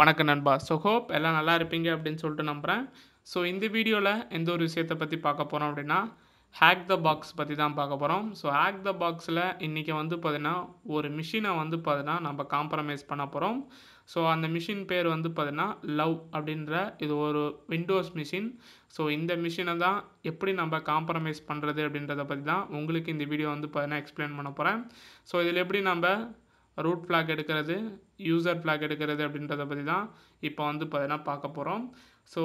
வணக்கம் நண்பா so hope எல்லாம் நல்லா இருப்பீங்க அப்படின்னு சொல்லிட்டு நம்புகிறேன் ஸோ இந்த வீடியோவில் எந்த ஒரு விஷயத்தை பற்றி பார்க்க போகிறோம் அப்படின்னா ஹேக் த பாக்ஸ் பற்றி தான் பார்க்க போகிறோம் ஸோ ஹேக் த பாக்ஸில் இன்றைக்கி வந்து பார்த்தீங்கன்னா ஒரு மிஷினை வந்து பார்த்தீங்கன்னா நம்ம காம்ப்ரமைஸ் பண்ண போகிறோம் ஸோ அந்த மிஷின் பேர் வந்து பார்த்தீங்கன்னா லவ் அப்படின்ற இது ஒரு விண்டோஸ் மிஷின் ஸோ இந்த மிஷினை தான் எப்படி நம்ம காம்ப்ரமைஸ் பண்ணுறது அப்படின்றத பற்றி தான் உங்களுக்கு இந்த வீடியோ வந்து பார்த்தீங்கன்னா எக்ஸ்பிளைன் பண்ண போகிறேன் ஸோ இதில் எப்படி நம்ம ரூட் ஃப்ளாக் எடுக்கிறது யூசர் ஃப்ளாக் எடுக்கிறது அப்படின்றத பற்றி தான் இப்போ வந்து பார்த்தீங்கன்னா பார்க்க போகிறோம் ஸோ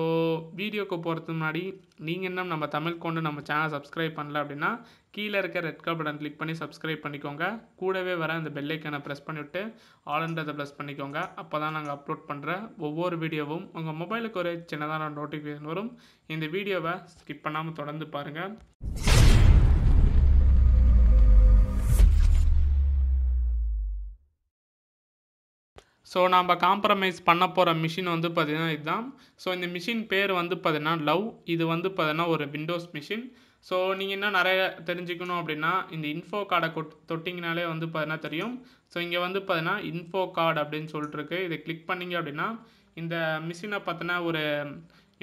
வீடியோக்கு போகிறதுக்கு முன்னாடி நீங்கள் என்ன நம்ம தமிழ் கொண்டு நம்ம சேனல் சப்ஸ்கிரைப் பண்ணல அப்படின்னா கீழே இருக்க ரெட் கலர் பட்டன் கிளிக் பண்ணி சப்ஸ்கிரைப் பண்ணிக்கோங்க கூடவே வர அந்த பெல்லைக்கனை ப்ரெஸ் பண்ணிவிட்டு ஆல்ன்றதை ப்ரெஸ் பண்ணிக்கோங்க அப்போ தான் நாங்கள் அப்லோட் பண்ணுற ஒவ்வொரு வீடியோவும் உங்கள் மொபைலுக்கு ஒரு சின்னதான நோட்டிஃபிகேஷன் வரும் இந்த வீடியோவை ஸ்கிப் பண்ணாமல் தொடர்ந்து பாருங்கள் ஸோ நாம் காம்ப்ரமைஸ் பண்ண போகிற மிஷின் வந்து பார்த்திங்கன்னா இதுதான் ஸோ இந்த மிஷின் பேர் வந்து பார்த்திங்கன்னா லவ் இது வந்து பார்த்திங்கன்னா ஒரு விண்டோஸ் மிஷின் ஸோ நீங்கள் என்ன நிறைய தெரிஞ்சுக்கணும் அப்படின்னா இந்த இன்ஃபோ கார்டை கொட் தொட்டிங்கனாலே வந்து பார்த்தீங்கன்னா தெரியும் ஸோ இங்கே வந்து பார்த்தீங்கன்னா இன்ஃபோ கார்டு அப்படின்னு சொல்லிட்டுருக்கு இதை கிளிக் பண்ணிங்க அப்படின்னா இந்த மிஷினை பார்த்தினா ஒரு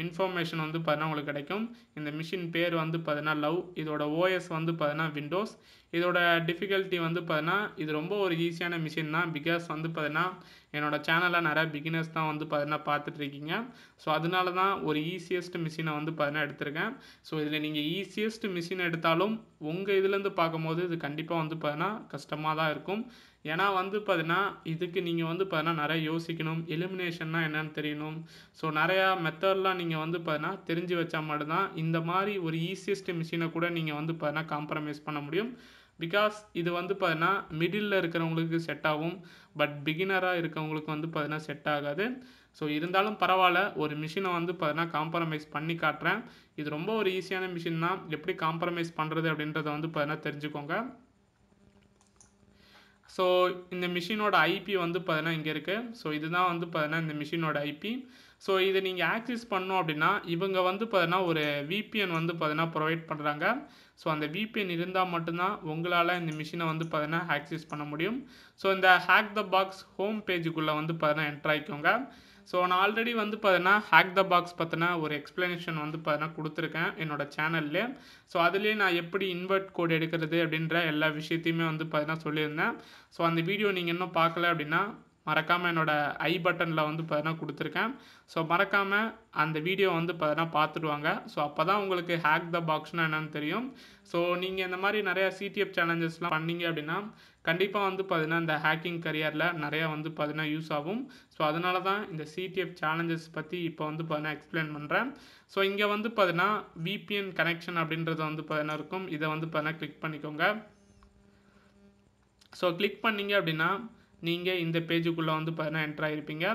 இன்ஃபர்மேஷன் வந்து பார்த்தீங்கன்னா உங்களுக்கு கிடைக்கும் இந்த மிஷின் பேர் வந்து பார்த்தீங்கன்னா லவ் இதோட ஓஎஸ் வந்து பார்த்தீங்கன்னா விண்டோஸ் இதோட டிஃபிகல்ட்டி வந்து பார்த்தீங்கன்னா இது ரொம்ப ஒரு ஈஸியான மிஷின் தான் பிகாஸ் வந்து பார்த்தீங்கன்னா என்னோடய சேனலில் நிறையா பிகினர்ஸ் தான் வந்து பார்த்தீங்கன்னா பார்த்துட்ருக்கீங்க ஸோ அதனால தான் ஒரு ஈஸியஸ்ட் மிஷினை வந்து பார்த்தீங்கன்னா எடுத்திருக்கேன் ஸோ இதில் நீங்கள் ஈஸியஸ்ட் மிஷின் எடுத்தாலும் உங்கள் இதுலேருந்து பார்க்கும்போது இது கண்டிப்பாக வந்து பார்த்தீங்கன்னா கஷ்டமாக தான் இருக்கும் ஏன்னா வந்து பார்த்தீங்கன்னா இதுக்கு நீங்கள் வந்து பார்த்தீங்கன்னா நிறைய யோசிக்கணும் எலிமினேஷன்னா என்னென்னு தெரியணும் ஸோ நிறையா மெத்தட்லாம் நீங்கள் வந்து பார்த்தீங்கன்னா தெரிஞ்சு வச்சா மட்டும்தான் இந்த மாதிரி ஒரு ஈஸியஸ்ட் மிஷினை கூட நீங்கள் வந்து பார்த்தீங்கன்னா காம்ப்ரமைஸ் பண்ண முடியும் பிகாஸ் இது வந்து பார்த்தீங்கன்னா மிடில் இருக்கிறவங்களுக்கு செட் ஆகும் பட் பிகினராக இருக்கிறவங்களுக்கு வந்து பார்த்தீங்கன்னா செட் ஆகாது ஸோ இருந்தாலும் பரவாயில்ல ஒரு மிஷினை வந்து பார்த்தீங்கன்னா காம்ப்ரமைஸ் பண்ணி காட்டுறேன் இது ரொம்ப ஒரு ஈஸியான மிஷின் தான் எப்படி காம்ப்ரமைஸ் பண்ணுறது அப்படின்றத வந்து பார்த்தீங்கன்னா தெரிஞ்சுக்கோங்க ஸோ இந்த மிஷினோட ஐபி வந்து பார்த்தீங்கன்னா இங்கே இருக்குது ஸோ இதுதான் வந்து பார்த்தீங்கன்னா இந்த மிஷினோட ஐபி ஸோ இதை நீங்கள் ஆக்சஸ் பண்ணோம் அப்படின்னா இவங்க வந்து பார்த்தீங்கன்னா ஒரு விபிஎன் வந்து பார்த்தீங்கன்னா ப்ரொவைட் பண்ணுறாங்க ஸோ அந்த விபிஎன் இருந்தால் மட்டும்தான் உங்களால் இந்த மிஷினை வந்து பார்த்தீங்கன்னா ஆக்சஸ் பண்ண முடியும் ஸோ இந்த ஹேக் த பாக்ஸ் ஹோம் பேஜுக்குள்ளே வந்து பார்த்தீங்கன்னா என்ட்ராய்க்கோங்க ஸோ நான் ஆல்ரெடி வந்து பார்த்தீங்கன்னா ஹேக் த பாக்ஸ் பார்த்தினா ஒரு எக்ஸ்ப்ளனேஷன் வந்து பார்த்தீங்கன்னா கொடுத்துருக்கேன் என்னோடய சேனல்லே ஸோ அதுலேயே நான் எப்படி இன்வெர்ட் கோட் எடுக்கிறது அப்படின்ற எல்லா விஷயத்தையுமே வந்து பார்த்தீங்கன்னா சொல்லியிருந்தேன் ஸோ அந்த வீடியோ நீங்கள் இன்னும் பார்க்கல அப்படின்னா மறக்காமல் என்னோடய ஐ பட்டனில் வந்து பார்த்தீங்கன்னா கொடுத்துருக்கேன் ஸோ மறக்காமல் அந்த வீடியோ வந்து பார்த்தீங்கன்னா பார்த்துடுவாங்க ஸோ அப்போ தான் உங்களுக்கு ஹேக் த பாக்ஸ்னால் என்னென்னு தெரியும் ஸோ நீங்கள் இந்த மாதிரி நிறையா சிடிஎஃப் சேலஞ்சஸ்லாம் பண்ணிங்க அப்படின்னா கண்டிப்பாக வந்து பார்த்திங்கன்னா இந்த ஹேக்கிங் கரியரில் நிறையா வந்து பார்த்திங்கன்னா யூஸ் ஆகும் ஸோ அதனால தான் இந்த சிடிஎஃப் சேலஞ்சஸ் பற்றி இப்போ வந்து பார்த்திங்கன்னா எக்ஸ்பிளைன் பண்ணுறேன் ஸோ இங்கே வந்து பார்த்தீங்கன்னா விபிஎன் கனெக்ஷன் அப்படின்றது வந்து பார்த்தீங்கன்னா இருக்கும் இதை வந்து பார்த்திங்கன்னா கிளிக் பண்ணிக்கோங்க ஸோ கிளிக் பண்ணிங்க அப்படின்னா நீங்கள் இந்த பேஜுக்குள்ளே வந்து பார்த்தீங்கன்னா என்ட்ரு ஆகிருப்பீங்க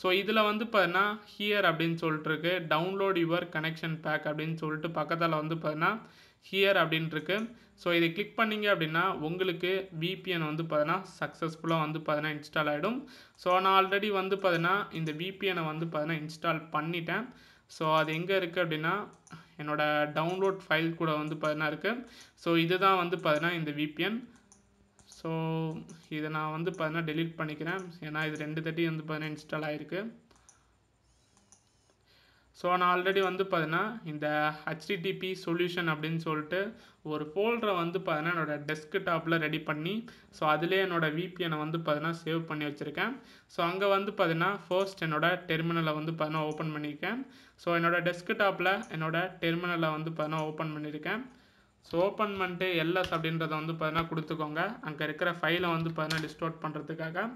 ஸோ இதில் வந்து பார்த்தீங்கன்னா ஹியர் அப்படின்னு சொல்லிட்டு இருக்கு டவுன்லோட் யுவர் கனெக்ஷன் பேக் அப்படின்னு சொல்லிட்டு பக்கத்தில் வந்து பார்த்தீங்கன்னா ஹியர் அப்படின்ட்டுருக்கு ஸோ இதை கிளிக் பண்ணிங்க அப்படின்னா உங்களுக்கு விபிஎன் வந்து பார்த்தீங்கன்னா சக்ஸஸ்ஃபுல்லாக வந்து பார்த்தீங்கன்னா இன்ஸ்டால் ஆகிடும் ஸோ நான் ஆல்ரெடி வந்து பார்த்தீங்கன்னா இந்த விபிஎனை வந்து பார்த்தீங்கன்னா இன்ஸ்டால் பண்ணிட்டேன் ஸோ அது எங்கே இருக்குது அப்படின்னா என்னோடய டவுன்லோட் ஃபைல் கூட வந்து பார்த்தீங்கன்னா இருக்குது ஸோ இதுதான் வந்து பார்த்தீங்கன்னா இந்த விபிஎன் ஸோ இதை நான் வந்து பார்த்தீங்கன்னா டெலிட் பண்ணிக்கிறேன் ஏன்னா இது ரெண்டு தட்டி வந்து பார்த்தீங்கன்னா இன்ஸ்டால் ஆகிருக்கு ஸோ நான் ஆல்ரெடி வந்து பார்த்தீங்கன்னா இந்த ஹச்டிடிபி சொல்யூஷன் அப்படின்னு சொல்லிட்டு ஒரு ஃபோல்டரை வந்து பார்த்தீங்கன்னா என்னோடய டெஸ்க் டாப்பில் ரெடி பண்ணி ஸோ அதிலே என்னோடய விபிஎனை வந்து பார்த்தீங்கன்னா சேவ் பண்ணி வச்சுருக்கேன் ஸோ அங்கே வந்து பார்த்தீங்கன்னா ஃபர்ஸ்ட் என்னோடய டெர்மினலை வந்து பார்த்தீங்கன்னா ஓப்பன் பண்ணியிருக்கேன் ஸோ என்னோடய டெஸ்க் டாப்பில் என்னோடய டெர்மினலை வந்து பார்த்தீங்கன்னா ஓப்பன் பண்ணியிருக்கேன் ஸோ ஓப்பன் பண்ணிட்டு எல்எஸ் அப்படின்றத வந்து பார்த்தீங்கன்னா கொடுத்துக்கோங்க அங்கே இருக்கிற ஃபைலை வந்து பார்த்தீங்கன்னா டிஸ்டோர்ட் பண்ணுறதுக்காக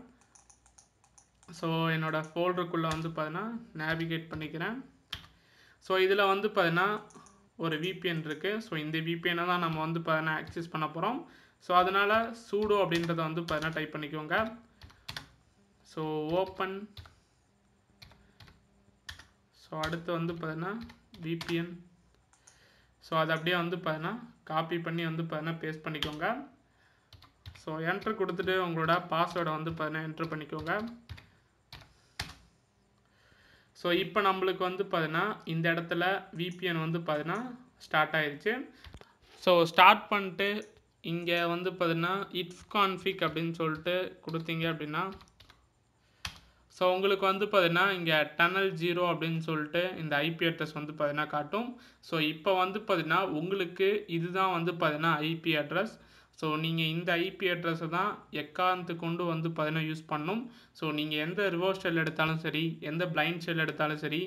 ஸோ என்னோடய ஃபோல்டருக்குள்ளே வந்து பார்த்தீங்கன்னா நேவிகேட் பண்ணிக்கிறேன் ஸோ இதில் வந்து பார்த்தீங்கன்னா ஒரு விபிஎன் இருக்குது ஸோ இந்த விபிஎனை தான் நம்ம வந்து பார்த்தீங்கன்னா ஆக்சஸ் பண்ண போகிறோம் ஸோ அதனால் சூடோ அப்படின்றத வந்து பார்த்தீங்கன்னா டைப் பண்ணிக்கோங்க ஸோ ஓப்பன் ஸோ அடுத்து வந்து பார்த்தீங்கன்னா விபிஎன் ஸோ அதை அப்படியே வந்து பார்த்தீங்கன்னா காப்பி பண்ணி வந்து பார்த்தீங்கன்னா பேஸ்ட் பண்ணிக்கோங்க ஸோ என்ட்ரு கொடுத்துட்டு உங்களோட பாஸ்வேர்டை வந்து பார்த்தீங்கன்னா என்ட்ரு பண்ணிக்கோங்க ஸோ இப்போ நம்மளுக்கு வந்து பார்த்தீங்கன்னா இந்த இடத்துல விபிஎன் வந்து பார்த்தீங்கன்னா ஸ்டார்ட் ஆயிடுச்சு ஸோ ஸ்டார்ட் பண்ணிட்டு இங்கே வந்து பார்த்தீங்கன்னா இட்ஸ் கான்ஃபிக் அப்படின்னு சொல்லிட்டு கொடுத்தீங்க அப்படின்னா ஸோ உங்களுக்கு வந்து பார்த்தீங்கன்னா இங்கே டனல் ஜீரோ அப்படின்னு சொல்லிட்டு இந்த ஐபி அட்ரஸ் வந்து பார்த்தீங்கன்னா காட்டும் ஸோ இப்போ வந்து பார்த்தீங்கன்னா உங்களுக்கு இதுதான் வந்து பார்த்தீங்கன்னா ஐபி அட்ரஸ் ஸோ நீங்கள் இந்த ஐபி அட்ரஸை தான் எக்காந்து கொண்டு வந்து பார்த்தீங்கன்னா யூஸ் பண்ணும் ஸோ நீங்கள் எந்த ரிவர்ஸ் ஷெல் எடுத்தாலும் சரி எந்த பிளைண்ட் ஷெல் எடுத்தாலும் சரி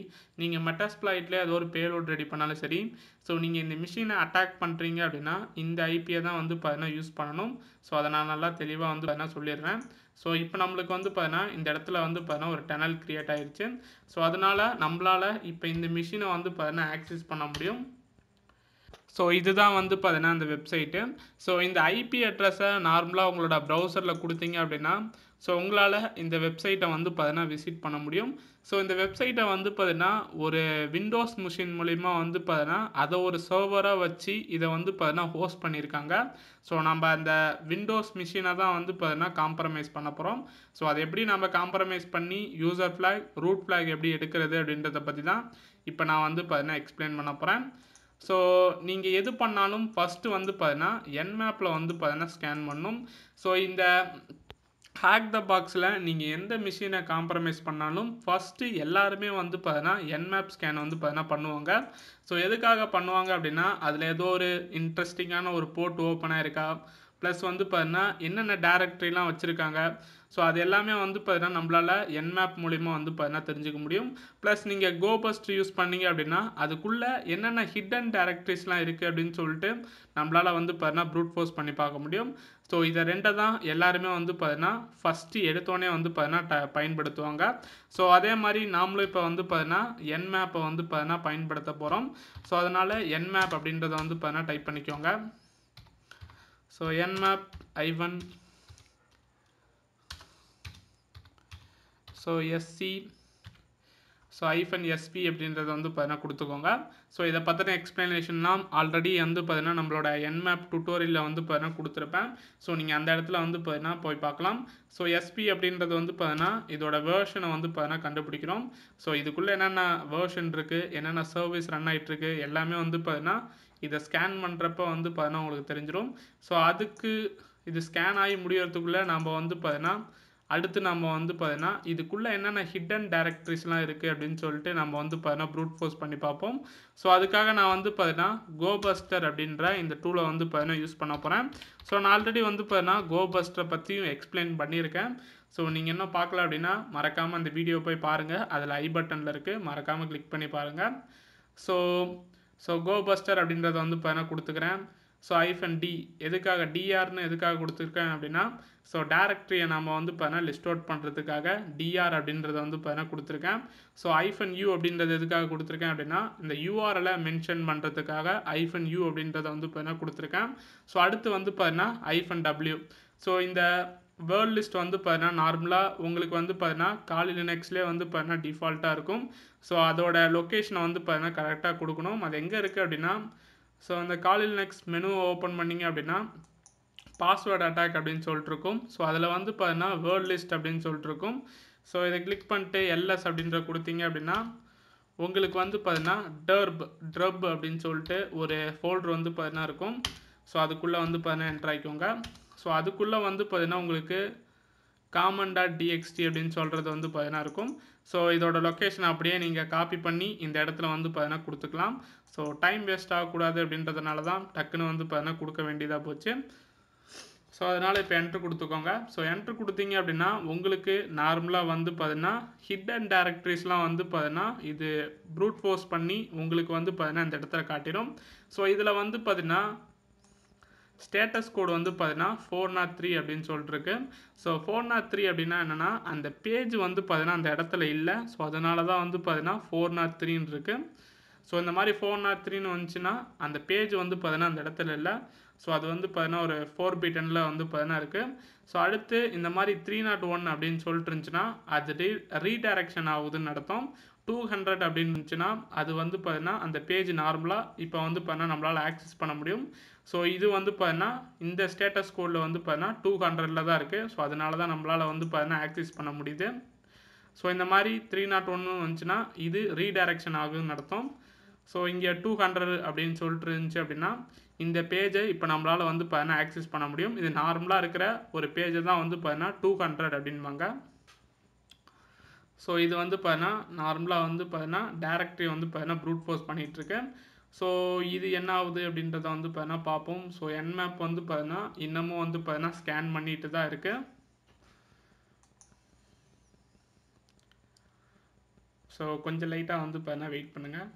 நீங்கள் மெட்டாஸ்பிளாய்ட்லேயே அது ஒரு பேலோட் ரெடி பண்ணாலும் சரி ஸோ நீங்கள் இந்த மிஷினை அட்டாக் பண்ணுறீங்க அப்படின்னா இந்த ஐபியை தான் வந்து பார்த்தீங்கன்னா யூஸ் பண்ணணும் ஸோ அதை நான் நல்லா தெளிவாக வந்து பார்த்தீங்கன்னா சொல்லிடுறேன் ஸோ இப்போ நம்மளுக்கு வந்து பார்த்தீங்கன்னா இந்த இடத்துல வந்து பார்த்தீங்கன்னா ஒரு டெனல் க்ரியேட் ஆகிடுச்சு ஸோ அதனால் நம்மளால் இப்போ இந்த மிஷினை வந்து பார்த்தீங்கன்னா ஆக்சஸ் பண்ண முடியும் ஸோ இதுதான் வந்து பார்த்தீங்கன்னா அந்த வெப்சைட்டு ஸோ இந்த ஐபி அட்ரஸை நார்மலாக உங்களோட ப்ரௌசரில் கொடுத்தீங்க அப்படின்னா ஸோ உங்களால் இந்த வெப்சைட்டை வந்து பார்த்தீங்கன்னா விசிட் பண்ண முடியும் ஸோ இந்த வெப்சைட்டை வந்து பார்த்தீங்கன்னா ஒரு விண்டோஸ் மிஷின் மூலிமா வந்து பார்த்தீங்கன்னா அதை ஒரு சர்வராக வச்சு இதை வந்து பார்த்தீங்கன்னா ஹோஸ்ட் பண்ணியிருக்காங்க ஸோ நம்ம அந்த விண்டோஸ் மிஷினை தான் வந்து பார்த்தீங்கன்னா காம்ப்ரமைஸ் பண்ண போகிறோம் ஸோ அதை எப்படி நம்ம காம்ப்ரமைஸ் பண்ணி யூசர் ஃப்ளாக் ரூட் ஃப்ளாக் எப்படி எடுக்கிறது அப்படின்றத பற்றி தான் இப்போ நான் வந்து பார்த்தீங்கன்னா எக்ஸ்பிளைன் பண்ண போகிறேன் ஸோ நீங்கள் எது பண்ணாலும் ஃபஸ்ட்டு வந்து பார்த்தீங்கன்னா என் மேப்பில் வந்து பார்த்தீங்கன்னா ஸ்கேன் பண்ணும் ஸோ இந்த ஹேக் த பாக்ஸில் நீங்கள் எந்த மிஷினை காம்ப்ரமைஸ் பண்ணாலும் ஃபஸ்ட்டு எல்லாருமே வந்து பார்த்தீங்கன்னா என்மேப் ஸ்கேன் வந்து பார்த்தீங்கன்னா பண்ணுவாங்க ஸோ எதுக்காக பண்ணுவாங்க அப்படின்னா அதில் ஏதோ ஒரு இன்ட்ரெஸ்டிங்கான ஒரு போர்ட் ஓப்பனாக இருக்கா ப்ளஸ் வந்து பார்த்தீங்கன்னா என்னென்ன டேரக்டரிலாம் வச்சுருக்காங்க ஸோ அது எல்லாமே வந்து பார்த்தீங்கன்னா நம்மளால் என்மேப் மூலிமா வந்து பார்த்தீங்கன்னா தெரிஞ்சுக்க முடியும் ப்ளஸ் நீங்கள் கோபஸ்ட் யூஸ் பண்ணீங்க அப்படின்னா அதுக்குள்ளே என்னென்ன ஹிட்டன் டேரக்டரிஸ்லாம் இருக்குது அப்படின்னு சொல்லிட்டு நம்மளால் வந்து பார்த்தீங்கன்னா ப்ரூட் ஃபோர்ஸ் பண்ணி பார்க்க முடியும் ஸோ இதை ரெண்டை தான் எல்லாருமே வந்து பார்த்தீங்கன்னா ஃபஸ்ட்டு எடுத்தோடனே வந்து பார்த்தீங்கன்னா பயன்படுத்துவாங்க ஸோ அதே மாதிரி நாமளும் இப்போ வந்து பார்த்தீங்கன்னா என் மேப்பை வந்து பார்த்தீங்கன்னா பயன்படுத்த போகிறோம் ஸோ அதனால் என் மேப் அப்படின்றத வந்து பார்த்தீங்கன்னா டைப் பண்ணிக்கோங்க so nmap i1 so SC so hyphen SP அப்படின்றத வந்து பார்த்தீங்கன்னா கொடுத்துக்கோங்க ஸோ இதை பற்றின எக்ஸ்ப்ளனேஷன்லாம் ஆல்ரெடி வந்து பார்த்தீங்கன்னா நம்மளோட என்மேப் டுட்டோரியலில் வந்து பார்த்தீங்கன்னா கொடுத்துருப்பேன் ஸோ நீங்கள் அந்த இடத்துல வந்து பார்த்தீங்கன்னா போய் பார்க்கலாம் ஸோ எஸ்பி அப்படின்றது வந்து பார்த்தீங்கன்னா இதோட வேர்ஷனை வந்து பார்த்தீங்கன்னா கண்டுபிடிக்கிறோம் ஸோ இதுக்குள்ளே என்னென்ன வேர்ஷன் இருக்குது என்னென்ன சர்வீஸ் ரன் ஆகிட்டுருக்கு எல்லாமே வந்து பார்த்தீங்கன்னா இதை ஸ்கேன் பண்ணுறப்ப வந்து பார்த்தீங்கன்னா உங்களுக்கு தெரிஞ்சிடும் ஸோ அதுக்கு இது ஸ்கேன் ஆகி முடியறதுக்குள்ளே நம்ம வந்து பார்த்தீங்கன்னா அடுத்து நம்ம வந்து பார்த்தீங்கன்னா இதுக்குள்ளே என்னென்ன ஹிடன் டேரக்டரிஸ்லாம் இருக்குது அப்படின்னு சொல்லிட்டு நம்ம வந்து பார்த்தீங்கன்னா ப்ரூட் ஃபோர்ஸ் பண்ணி பார்ப்போம் ஸோ அதுக்காக நான் வந்து பார்த்தீங்கன்னா கோபஸ்டர் அப்படின்ற இந்த டூலை வந்து பார்த்தீங்கன்னா யூஸ் பண்ண போகிறேன் ஸோ நான் ஆல்ரெடி வந்து பார்த்தீங்கன்னா கோபஸ்டரை பற்றியும் எக்ஸ்பிளைன் பண்ணியிருக்கேன் ஸோ நீங்கள் இன்னும் பார்க்கல அப்படின்னா மறக்காமல் அந்த வீடியோ போய் பாருங்கள் அதில் ஐ பட்டனில் இருக்குது மறக்காமல் கிளிக் பண்ணி பாருங்கள் ஸோ ஸோ கோபஸ்டர் அப்படின்றத வந்து பார்த்தீங்கன்னா கொடுத்துக்கிறேன் ஸோ ஐஃபன் டி எதுக்காக டிஆர்னு எதுக்காக கொடுத்துருக்கேன் அப்படின்னா ஸோ டேரக்டரியை நாம் வந்து பார்த்தீங்கன்னா லிஸ்ட் அவுட் பண்ணுறதுக்காக டிஆர் அப்படின்றத வந்து பார்த்தீங்கன்னா கொடுத்துருக்கேன் ஸோ ஐஃபன் யூ அப்படின்றது எதுக்காக கொடுத்துருக்கேன் அப்படின்னா இந்த யூஆர்எலை மென்ஷன் பண்ணுறதுக்காக ஐஃபன் யூ அப்படின்றத வந்து பார்த்தீங்கன்னா கொடுத்துருக்கேன் ஸோ அடுத்து வந்து பார்த்தீங்கன்னா ஐஃபன் டபிள்யூ ஸோ இந்த வேர்ல்ட் லிஸ்ட் வந்து பார்த்தீங்கன்னா நார்மலாக உங்களுக்கு வந்து பார்த்தீங்கன்னா காலி லினக்ஸ்லேயே வந்து பார்த்தீங்கன்னா டிஃபால்ட்டாக இருக்கும் ஸோ அதோட லொக்கேஷனை வந்து பார்த்தீங்கன்னா கரெக்டாக கொடுக்கணும் அது எங்கே இருக்குது அப்படின்னா ஸோ அந்த காலி லினக்ஸ் மெனு ஓப்பன் பண்ணிங்க அப்படின்னா பாஸ்வேர்டு அட்டாக் அப்படின்னு சொல்லிட்டுருக்கும் ஸோ அதில் வந்து பார்த்தீங்கன்னா வேர்ல்ட் லிஸ்ட் அப்படின்னு சொல்லிட்டுருக்கும் ஸோ இதை கிளிக் பண்ணிட்டு எல்எஸ் அப்படின்ற கொடுத்தீங்க அப்படின்னா உங்களுக்கு வந்து பார்த்தீங்கன்னா டர்ப் ட்ரப் அப்படின்னு சொல்லிட்டு ஒரு ஃபோல்டர் வந்து பார்த்தீங்கன்னா இருக்கும் ஸோ அதுக்குள்ளே வந்து பார்த்தீங்கன்னா என்ட்ராய்க்கோங்க ஸோ அதுக்குள்ளே வந்து பார்த்தீங்கன்னா உங்களுக்கு காமன் டாட் டிஎக்ஸ்டி அப்படின்னு சொல்கிறது வந்து பார்த்தீங்கன்னா இருக்கும் ஸோ இதோட லொக்கேஷன் அப்படியே நீங்கள் காப்பி பண்ணி இந்த இடத்துல வந்து பார்த்தீங்கன்னா கொடுத்துக்கலாம் ஸோ டைம் வேஸ்ட் ஆகக்கூடாது அப்படின்றதுனால தான் டக்குன்னு வந்து பார்த்தீங்கன்னா கொடுக்க வேண்டியதாக போச்சு ஸோ அதனால் இப்போ என்ட்ரு கொடுத்துக்கோங்க ஸோ என்ட்ரு கொடுத்தீங்க அப்படின்னா உங்களுக்கு நார்மலாக வந்து பார்த்தீங்கன்னா அண்ட் டேரக்டரிஸ்லாம் வந்து பார்த்தீங்கன்னா இது ப்ரூட் ஃபோர்ஸ் பண்ணி உங்களுக்கு வந்து பார்த்தீங்கன்னா இந்த இடத்துல காட்டிடும் ஸோ இதில் வந்து பார்த்தீங்கன்னா ஸ்டேட்டஸ் கோடு வந்து பார்த்தீங்கன்னா ஃபோர் நாட் த்ரீ அப்படின்னு சொல்லிட்டுருக்கு ஸோ ஃபோர் நாட் த்ரீ அப்படின்னா என்னென்னா அந்த பேஜ் வந்து பார்த்தீங்கன்னா அந்த இடத்துல இல்லை ஸோ அதனால தான் வந்து பார்த்தீங்கன்னா ஃபோர் நாட் த்ரீன்னு இருக்குது ஸோ இந்த மாதிரி ஃபோர் நாட் த்ரீன்னு வந்துச்சுன்னா அந்த பேஜ் வந்து பார்த்தீங்கன்னா அந்த இடத்துல இல்லை ஸோ அது வந்து பார்த்தீங்கன்னா ஒரு ஃபோர் பி வந்து பார்த்தீங்கன்னா இருக்குது ஸோ அடுத்து இந்த மாதிரி த்ரீ நாட் ஒன் அப்படின்னு சொல்லிட்டு இருந்துச்சுன்னா அது ரீ ரீடைரக்ஷன் ஆகுதுன்னு நடத்தும் டூ ஹண்ட்ரட் அப்படின்னு இருந்துச்சுன்னா அது வந்து பார்த்தீங்கன்னா அந்த பேஜ் நார்மலாக இப்போ வந்து பார்த்தீங்கன்னா நம்மளால் ஆக்சஸ் பண்ண முடியும் ஸோ இது வந்து பார்த்தீங்கன்னா இந்த ஸ்டேட்டஸ் கோடில் வந்து பார்த்தீங்கன்னா டூ ஹண்ட்ரடில் தான் இருக்குது ஸோ அதனால தான் நம்மளால் வந்து பார்த்தீங்கன்னா ஆக்சிஸ் பண்ண முடியுது ஸோ இந்த மாதிரி த்ரீ நாட் ஒன்று வந்துச்சுன்னா இது ரீடைரக்ஷன் ஆகும் நடத்தும் ஸோ இங்கே டூ ஹண்ட்ரட் அப்படின்னு சொல்லிட்டு இருந்துச்சு அப்படின்னா இந்த பேஜை இப்போ நம்மளால் வந்து பார்த்தீங்கன்னா ஆக்சஸ் பண்ண முடியும் இது நார்மலாக இருக்கிற ஒரு பேஜை தான் வந்து பார்த்தீங்கன்னா டூ ஹண்ட்ரட் அப்படின்பாங்க ஸோ இது வந்து பார்த்தீங்கன்னா நார்மலாக வந்து பார்த்தீங்கன்னா டேரக்டரி வந்து பார்த்தீங்கன்னா ப்ரூட் ஃபோர்ஸ் பண்ணிகிட்ருக்கேன் ஸோ இது என்ன ஆகுது அப்படின்றத வந்து பார்த்தீங்கன்னா பார்ப்போம் ஸோ என் மேப் வந்து பார்த்தீங்கன்னா இன்னமும் வந்து பார்த்தீங்கன்னா ஸ்கேன் பண்ணிட்டு தான் இருக்குது ஸோ கொஞ்சம் லைட்டாக வந்து பார்த்தீங்கன்னா வெயிட் பண்ணுங்கள்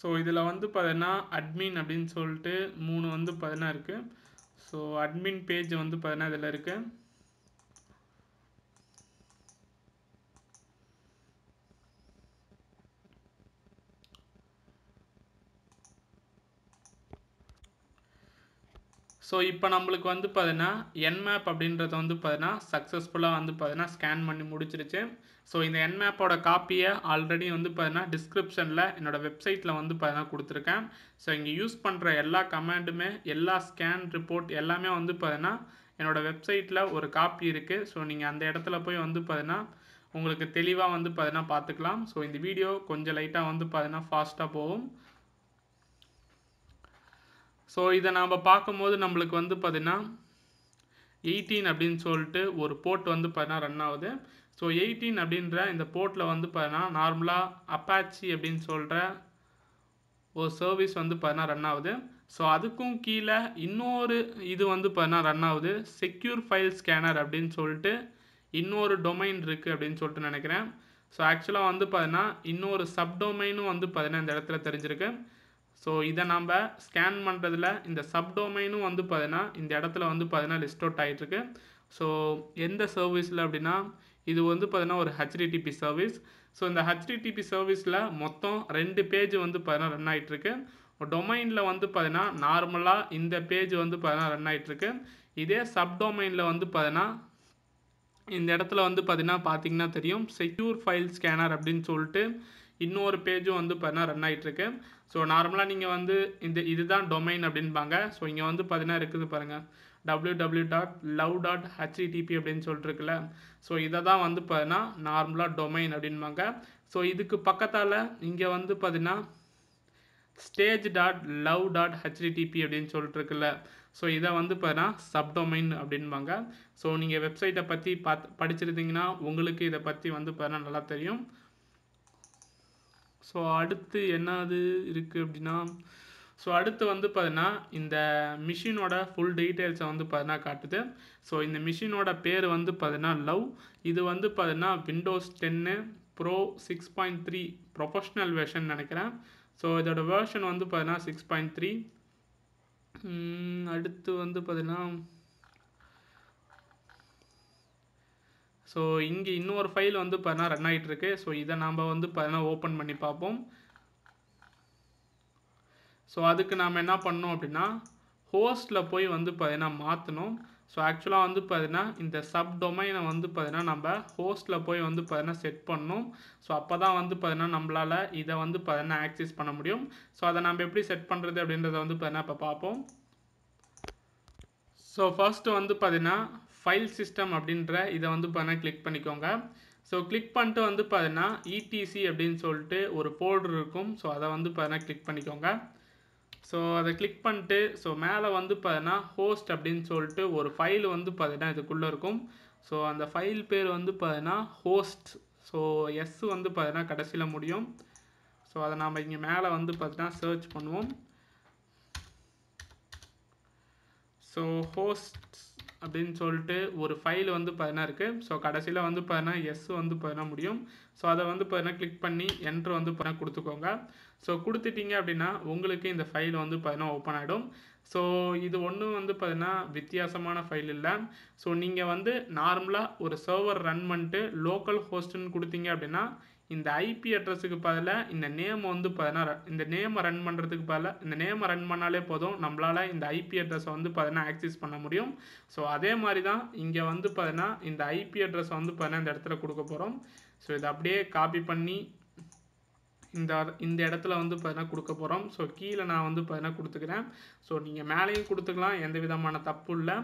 ஸோ இதில் வந்து பார்த்தீங்கன்னா அட்மின் அப்படின்னு சொல்லிட்டு மூணு வந்து பார்த்தீங்கன்னா இருக்குது ஸோ அட்மின் பேஜ் வந்து பார்த்தீங்கன்னா இதில் இருக்குது ஸோ இப்போ நம்மளுக்கு வந்து பார்த்தீங்கன்னா என்மேப் அப்படின்றத வந்து பார்த்தீங்கன்னா சக்ஸஸ்ஃபுல்லாக வந்து பார்த்தீங்கன்னா ஸ்கேன் பண்ணி முடிச்சிருச்சு ஸோ இந்த என்மேப்போட காப்பியை ஆல்ரெடி வந்து பார்த்தீங்கன்னா டிஸ்கிரிப்ஷனில் என்னோடய வெப்சைட்டில் வந்து பார்த்தீங்கன்னா கொடுத்துருக்கேன் ஸோ இங்கே யூஸ் பண்ணுற எல்லா கமெண்டுமே எல்லா ஸ்கேன் ரிப்போர்ட் எல்லாமே வந்து பார்த்தீங்கன்னா என்னோடய வெப்சைட்டில் ஒரு காப்பி இருக்குது ஸோ நீங்கள் அந்த இடத்துல போய் வந்து பார்த்தீங்கன்னா உங்களுக்கு தெளிவாக வந்து பார்த்தீங்கன்னா பார்த்துக்கலாம் ஸோ இந்த வீடியோ கொஞ்சம் லைட்டாக வந்து பார்த்தீங்கன்னா ஃபாஸ்ட்டாக போகும் ஸோ இதை நாம் பார்க்கும்போது நம்மளுக்கு வந்து பார்த்திங்கன்னா எயிட்டீன் அப்படின்னு சொல்லிட்டு ஒரு போர்ட் வந்து பார்த்தீங்கன்னா ரன் ஆகுது ஸோ எயிட்டீன் அப்படின்ற இந்த போர்ட்டில் வந்து பார்த்தீங்கன்னா நார்மலாக அப்பாச்சி அப்படின்னு சொல்கிற ஒரு சர்வீஸ் வந்து பார்த்தீங்கன்னா ரன் ஆகுது ஸோ அதுக்கும் கீழே இன்னொரு இது வந்து பார்த்தீங்கன்னா ரன் ஆகுது செக்யூர் ஃபைல் ஸ்கேனர் அப்படின்னு சொல்லிட்டு இன்னொரு டொமைன் இருக்குது அப்படின்னு சொல்லிட்டு நினைக்கிறேன் ஸோ ஆக்சுவலாக வந்து பார்த்தீங்கன்னா இன்னொரு சப் டொமைனும் வந்து பார்த்தீங்கன்னா இந்த இடத்துல தெரிஞ்சிருக்கு ஸோ இதை நம்ம ஸ்கேன் பண்ணுறதுல இந்த சப்டொமைனும் வந்து பார்த்தீங்கன்னா இந்த இடத்துல வந்து பார்த்தீங்கன்னா லிஸ்ட் அவுட் ஆகிட்டுருக்கு ஸோ எந்த சர்வீஸில் அப்படின்னா இது வந்து பார்த்தீங்கன்னா ஒரு ஹெச்டிடிபி சர்வீஸ் ஸோ இந்த ஹெச்டிடிபி சர்வீஸில் மொத்தம் ரெண்டு பேஜ் வந்து பார்த்தீங்கன்னா ரன் ஆகிட்டுருக்கு டொமைனில் வந்து பார்த்தீங்கன்னா நார்மலாக இந்த பேஜ் வந்து பார்த்தீங்கன்னா ரன் ஆகிட்டுருக்கு இதே சப்டொமைனில் வந்து பார்த்தீங்கன்னா இந்த இடத்துல வந்து பார்த்தீங்கன்னா பார்த்தீங்கன்னா தெரியும் செக்யூர் ஃபைல் ஸ்கேனர் அப்படின்னு சொல்லிட்டு இன்னொரு பேஜும் வந்து பார்த்தீங்கன்னா ரன் ஆகிட்டுருக்கு ஸோ நார்மலாக நீங்கள் வந்து இந்த இதுதான் டொமைன் அப்படின்பாங்க ஸோ இங்கே வந்து பார்த்தீங்கன்னா இருக்குது பாருங்கள் W W dot love dot HTTP அப்படின்னு சொல்லிட்டுருக்குல்ல ஸோ இதை தான் வந்து பார்த்தீங்கன்னா நார்மலாக டொமைன் அப்படின்பாங்க ஸோ இதுக்கு பக்கத்தால் இங்கே வந்து பார்த்தீங்கன்னா stage dot love dot HTTP அப்படின்னு சொல்லிட்டு இருக்குல்ல ஸோ இதை வந்து பார்த்தீங்கன்னா சப்டொமைன் அப்படின்பாங்க ஸோ நீங்கள் வெப்சைட்டை பற்றி பார்த்து படிச்சிருந்தீங்கன்னா உங்களுக்கு இதை பற்றி வந்து பார்த்தீங்கன்னா நல்லா தெரியும் ஸோ அடுத்து என்னது இருக்குது அப்படின்னா ஸோ அடுத்து வந்து பார்த்தீங்கன்னா இந்த மிஷினோட ஃபுல் டீட்டெயில்ஸை வந்து பார்த்தீங்கன்னா காட்டுது ஸோ இந்த மிஷினோட பேர் வந்து பார்த்தீங்கன்னா லவ் இது வந்து பார்த்தீங்கன்னா Windows ten pro six point three professional version நினைக்கிறேன் ஸோ இதோட வேர்ஷன் வந்து பார்த்தீங்கன்னா சிக்ஸ் பாயிண்ட் த்ரீ அடுத்து வந்து பார்த்தீங்கன்னா ஸோ இங்கே இன்னொரு ஃபைல் வந்து பார்த்தீங்கன்னா ரன் ஆகிட்டுருக்கு ஸோ இதை நாம் வந்து பார்த்தீங்கன்னா ஓப்பன் பண்ணி பார்ப்போம் ஸோ அதுக்கு நாம் என்ன பண்ணோம் அப்படின்னா ஹோஸ்ட்டில் போய் வந்து பார்த்தீங்கன்னா மாற்றணும் ஸோ ஆக்சுவலாக வந்து பார்த்தீங்கன்னா இந்த சப் டொமைனை வந்து பார்த்தீங்கன்னா நம்ம ஹோஸ்ட்டில் போய் வந்து பார்த்தீங்கன்னா செட் பண்ணணும் ஸோ அப்போ தான் வந்து பார்த்தீங்கன்னா நம்மளால் இதை வந்து பார்த்தீங்கன்னா ஆக்சஸ் பண்ண முடியும் ஸோ அதை நம்ம எப்படி செட் பண்ணுறது அப்படின்றத வந்து பார்த்தீங்கன்னா இப்போ பார்ப்போம் ஸோ ஃபஸ்ட்டு வந்து பார்த்தீங்கன்னா ஃபைல் சிஸ்டம் அப்படின்ற இதை வந்து பார்த்தீங்கன்னா கிளிக் பண்ணிக்கோங்க ஸோ கிளிக் பண்ணிட்டு வந்து பார்த்தீங்கன்னா இடிசி e அப்படின்னு சொல்லிட்டு ஒரு போல்டர் இருக்கும் ஸோ அதை வந்து பார்த்தீங்கன்னா கிளிக் பண்ணிக்கோங்க ஸோ அதை கிளிக் பண்ணிட்டு ஸோ மேலே வந்து பார்த்தீங்கன்னா ஹோஸ்ட் அப்படின்னு சொல்லிட்டு ஒரு ஃபைல் வந்து பார்த்தீங்கன்னா இதுக்குள்ளே இருக்கும் ஸோ அந்த ஃபைல் பேர் வந்து பார்த்தீங்கன்னா ஹோஸ்ட் ஸோ எஸ் வந்து பார்த்தீங்கன்னா கடைசியில் முடியும் ஸோ அதை நாம் இங்கே மேலே வந்து பார்த்தீங்கன்னா சர்ச் பண்ணுவோம் ஸோ ஹோஸ்ட் அப்படின்னு சொல்லிட்டு ஒரு ஃபைல் வந்து பார்த்தீங்கன்னா இருக்குது ஸோ கடைசியில் வந்து பார்த்தீங்கன்னா எஸ் வந்து பார்த்தீங்கன்னா முடியும் ஸோ அதை வந்து பார்த்தீங்கன்னா கிளிக் பண்ணி என்ட்ரு வந்து பார்த்தீங்கன்னா கொடுத்துக்கோங்க ஸோ கொடுத்துட்டீங்க அப்படின்னா உங்களுக்கு இந்த ஃபைல் வந்து பார்த்தீங்கன்னா ஓப்பன் ஆகிடும் ஸோ இது ஒன்றும் வந்து பார்த்தீங்கன்னா வித்தியாசமான ஃபைல் இல்லை ஸோ நீங்கள் வந்து நார்மலாக ஒரு சர்வர் ரன் பண்ணிட்டு லோக்கல் ஹோஸ்ட்டுன்னு கொடுத்தீங்க அப்படின்னா இந்த ஐபி அட்ரஸுக்கு பதில் இந்த நேம் வந்து பார்த்தீங்கன்னா இந்த நேமை ரன் பண்ணுறதுக்கு பதில் இந்த நேமை ரன் பண்ணாலே போதும் நம்மளால் இந்த ஐபி அட்ரஸை வந்து பார்த்தீங்கன்னா ஆக்சஸ் பண்ண முடியும் ஸோ அதே மாதிரி தான் இங்கே வந்து பார்த்தீங்கன்னா இந்த ஐபி அட்ரஸ் வந்து பார்த்தீங்கன்னா இந்த இடத்துல கொடுக்க போகிறோம் ஸோ இதை அப்படியே காப்பி பண்ணி இந்த இந்த இடத்துல வந்து பார்த்தீங்கன்னா கொடுக்க போகிறோம் ஸோ கீழே நான் வந்து பார்த்தீங்கன்னா கொடுத்துக்கிறேன் ஸோ நீங்கள் மேலேயும் கொடுத்துக்கலாம் எந்த விதமான தப்பு இல்லை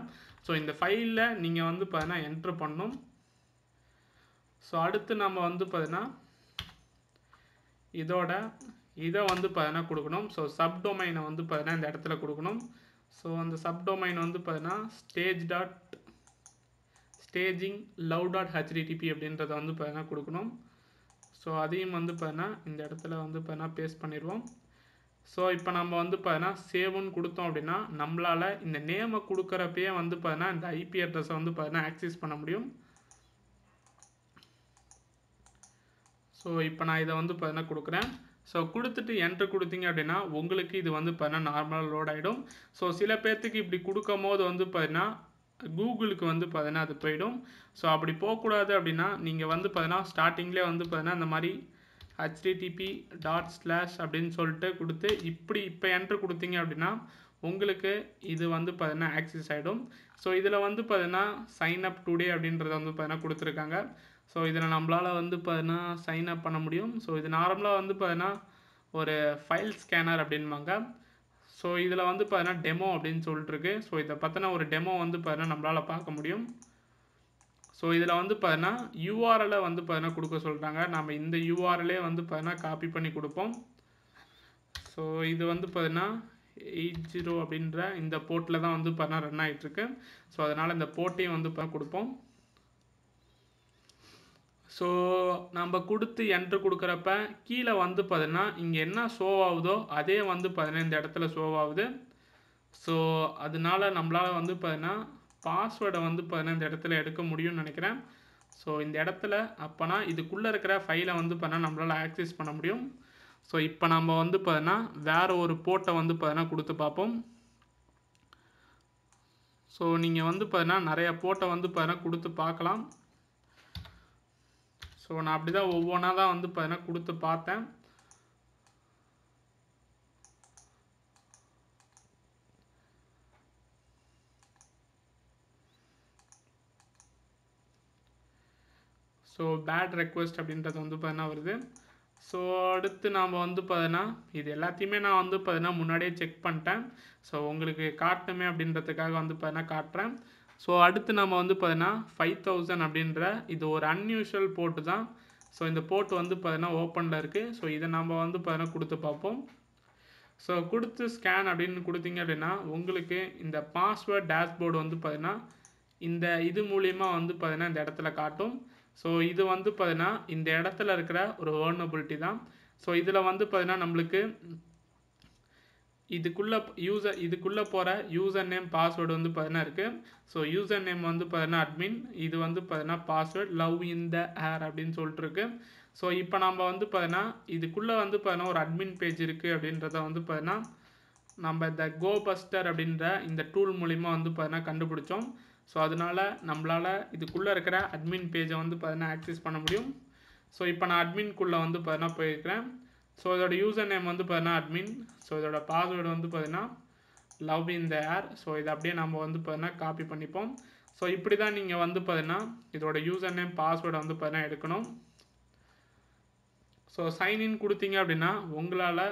ஸோ இந்த ஃபைலில் நீங்கள் வந்து பார்த்தீங்கன்னா என்ட்ரு பண்ணும் ஸோ அடுத்து நம்ம வந்து பார்த்தீங்கன்னா இதோட இதை வந்து பார்த்தீங்கன்னா கொடுக்கணும் ஸோ சப் வந்து பார்த்தீங்கன்னா இந்த இடத்துல கொடுக்கணும் ஸோ அந்த சப் வந்து பார்த்தீங்கன்னா stage dot staging love dot HTTP அப்படின்றத வந்து பார்த்தீங்கன்னா கொடுக்கணும் ஸோ அதையும் வந்து பார்த்தீங்கன்னா இந்த இடத்துல வந்து பார்த்தீங்கன்னா பேஸ்ட் பண்ணிடுவோம் ஸோ இப்போ நம்ம வந்து பார்த்தீங்கன்னா சேவ்னு கொடுத்தோம் அப்படின்னா நம்மளால் இந்த நேமை கொடுக்குறப்பயே வந்து பார்த்தீங்கன்னா இந்த ஐபி அட்ரஸை வந்து பார்த்தீங்கன்னா ஆக்சஸ் பண்ண முடியும் ஸோ இப்போ நான் இதை வந்து பார்த்தீங்கன்னா கொடுக்குறேன் ஸோ கொடுத்துட்டு என்ட்ரு கொடுத்தீங்க அப்படின்னா உங்களுக்கு இது வந்து பார்த்தீங்கன்னா நார்மலாக லோட் ஆகிடும் ஸோ சில பேர்த்துக்கு இப்படி கொடுக்கும் போது வந்து பார்த்தீங்கன்னா கூகுளுக்கு வந்து பார்த்தீங்கன்னா அது போயிடும் ஸோ அப்படி போகக்கூடாது அப்படின்னா நீங்கள் வந்து பார்த்தீங்கன்னா ஸ்டார்டிங்லேயே வந்து பார்த்தீங்கன்னா இந்த மாதிரி ஹச்டிடிபி டாட் ஸ்லாஷ் அப்படின்னு சொல்லிட்டு கொடுத்து இப்படி இப்போ என்ட்ரு கொடுத்தீங்க அப்படின்னா உங்களுக்கு இது வந்து பார்த்தீங்கன்னா ஆக்சஸ் ஆகிடும் ஸோ இதில் வந்து பார்த்தீங்கன்னா சைன் அப் டுடே அப்படின்றத வந்து பார்த்தீங்கன்னா கொடுத்துருக்காங்க ஸோ இதில் நம்மளால் வந்து பார்த்தீங்கன்னா சைன் அப் பண்ண முடியும் ஸோ இது நார்மலாக வந்து பார்த்தீங்கன்னா ஒரு ஃபைல் ஸ்கேனர் அப்படின்பாங்க ஸோ இதில் வந்து பார்த்தீங்கன்னா டெமோ அப்படின்னு சொல்லிட்டுருக்கு ஸோ இதை பற்றின ஒரு டெமோ வந்து பார்த்தீங்கன்னா நம்மளால் பார்க்க முடியும் ஸோ இதில் வந்து பார்த்தீங்கன்னா யூஆர்எலை வந்து பார்த்தீங்கன்னா கொடுக்க சொல்கிறாங்க நம்ம இந்த யூஆர்எல்லே வந்து பார்த்தீங்கன்னா காப்பி பண்ணி கொடுப்போம் ஸோ இது வந்து பார்த்தீங்கன்னா எயிட் ஜீரோ அப்படின்ற இந்த போர்ட்டில் தான் வந்து பார்த்தீங்கன்னா ரன் ஆகிட்டுருக்கு ஸோ அதனால் இந்த போர்ட்டையும் வந்து பார்த்தா கொடுப்போம் ஸோ நம்ம கொடுத்து என்ட்ரு கொடுக்குறப்ப கீழே வந்து பார்த்தீங்கன்னா இங்கே என்ன ஷோ ஆகுதோ அதே வந்து பார்த்தீங்கன்னா இந்த இடத்துல ஷோ ஆகுது ஸோ அதனால நம்மளால் வந்து பார்த்தீங்கன்னா பாஸ்வேர்டை வந்து பார்த்தீங்கன்னா இந்த இடத்துல எடுக்க முடியும்னு நினைக்கிறேன் ஸோ இந்த இடத்துல அப்போனா இதுக்குள்ளே இருக்கிற ஃபைலை வந்து பார்த்தீங்கன்னா நம்மளால் ஆக்சஸ் பண்ண முடியும் ஸோ இப்போ நம்ம வந்து பார்த்தீங்கன்னா வேறு ஒரு போட்டை வந்து பார்த்தீங்கன்னா கொடுத்து பார்ப்போம் ஸோ நீங்கள் வந்து பார்த்தீங்கன்னா நிறையா போட்டை வந்து பார்த்தீங்கன்னா கொடுத்து பார்க்கலாம் ஸோ நான் அப்படி தான் ஒவ்வொன்றா தான் வந்து பார்த்தீங்கன்னா கொடுத்து பார்த்தேன் ஸோ பேட் ரெக்வஸ்ட் அப்படின்றது வந்து பார்த்தீங்கன்னா வருது ஸோ அடுத்து நாம் வந்து பார்த்தீங்கன்னா இது எல்லாத்தையுமே நான் வந்து பார்த்தீங்கன்னா முன்னாடியே செக் பண்ணிட்டேன் ஸோ உங்களுக்கு காட்டணுமே அப்படின்றதுக்காக வந்து பார்த்தீங்கன்னா காட்டுறேன் ஸோ அடுத்து நம்ம வந்து பார்த்தீங்கன்னா ஃபைவ் தௌசண்ட் அப்படின்ற இது ஒரு அன்யூஷுவல் போட்டு தான் ஸோ இந்த போர்ட் வந்து பார்த்தீங்கன்னா ஓப்பனில் இருக்குது ஸோ இதை நம்ம வந்து பார்த்தீங்கன்னா கொடுத்து பார்ப்போம் ஸோ கொடுத்து ஸ்கேன் அப்படின்னு கொடுத்தீங்க அப்படின்னா உங்களுக்கு இந்த பாஸ்வேர்ட் டேஷ்போர்டு வந்து பார்த்தீங்கன்னா இந்த இது மூலிமா வந்து பார்த்தீங்கன்னா இந்த இடத்துல காட்டும் ஸோ இது வந்து பார்த்தீங்கன்னா இந்த இடத்துல இருக்கிற ஒரு வேர்னபிலிட்டி தான் ஸோ இதில் வந்து பார்த்தீங்கன்னா நம்மளுக்கு இதுக்குள்ளே யூசர் இதுக்குள்ளே போகிற யூசர் நேம் பாஸ்வேர்டு வந்து பார்த்தீங்கன்னா இருக்குது ஸோ யூசர் நேம் வந்து பார்த்தீங்கன்னா அட்மின் இது வந்து பார்த்தீங்கன்னா password love in the air அப்படின்னு சொல்லிட்டு இருக்கு ஸோ இப்போ நம்ம வந்து பார்த்தீங்கன்னா இதுக்குள்ளே வந்து பார்த்தீங்கன்னா ஒரு அட்மின் பேஜ் இருக்குது அப்படின்றத வந்து பார்த்தீங்கன்னா நம்ம இந்த கோ பஸ்டர் அப்படின்ற இந்த டூல் மூலிமா வந்து பார்த்தீங்கன்னா கண்டுபிடிச்சோம் ஸோ அதனால் நம்மளால் இதுக்குள்ளே இருக்கிற அட்மின் பேஜை வந்து பார்த்தீங்கன்னா ஆக்சஸ் பண்ண முடியும் ஸோ இப்போ நான் அட்மின்குள்ளே வந்து பார்த்தீங்கன்னா போயிருக்கிறேன் ஸோ இதோட யூசர் நேம் வந்து பார்த்தீங்கன்னா அட்மின் ஸோ இதோட பாஸ்வேர்டு வந்து பார்த்தீங்கன்னா love in the air so இதை அப்படியே நம்ம வந்து பார்த்தீங்கன்னா காப்பி பண்ணிப்போம் ஸோ இப்படி தான் நீங்கள் வந்து பார்த்தீங்கன்னா இதோட யூசர் நேம் பாஸ்வேர்டை வந்து பார்த்தீங்கன்னா எடுக்கணும் ஸோ சைன்இன் கொடுத்தீங்க அப்படின்னா உங்களால்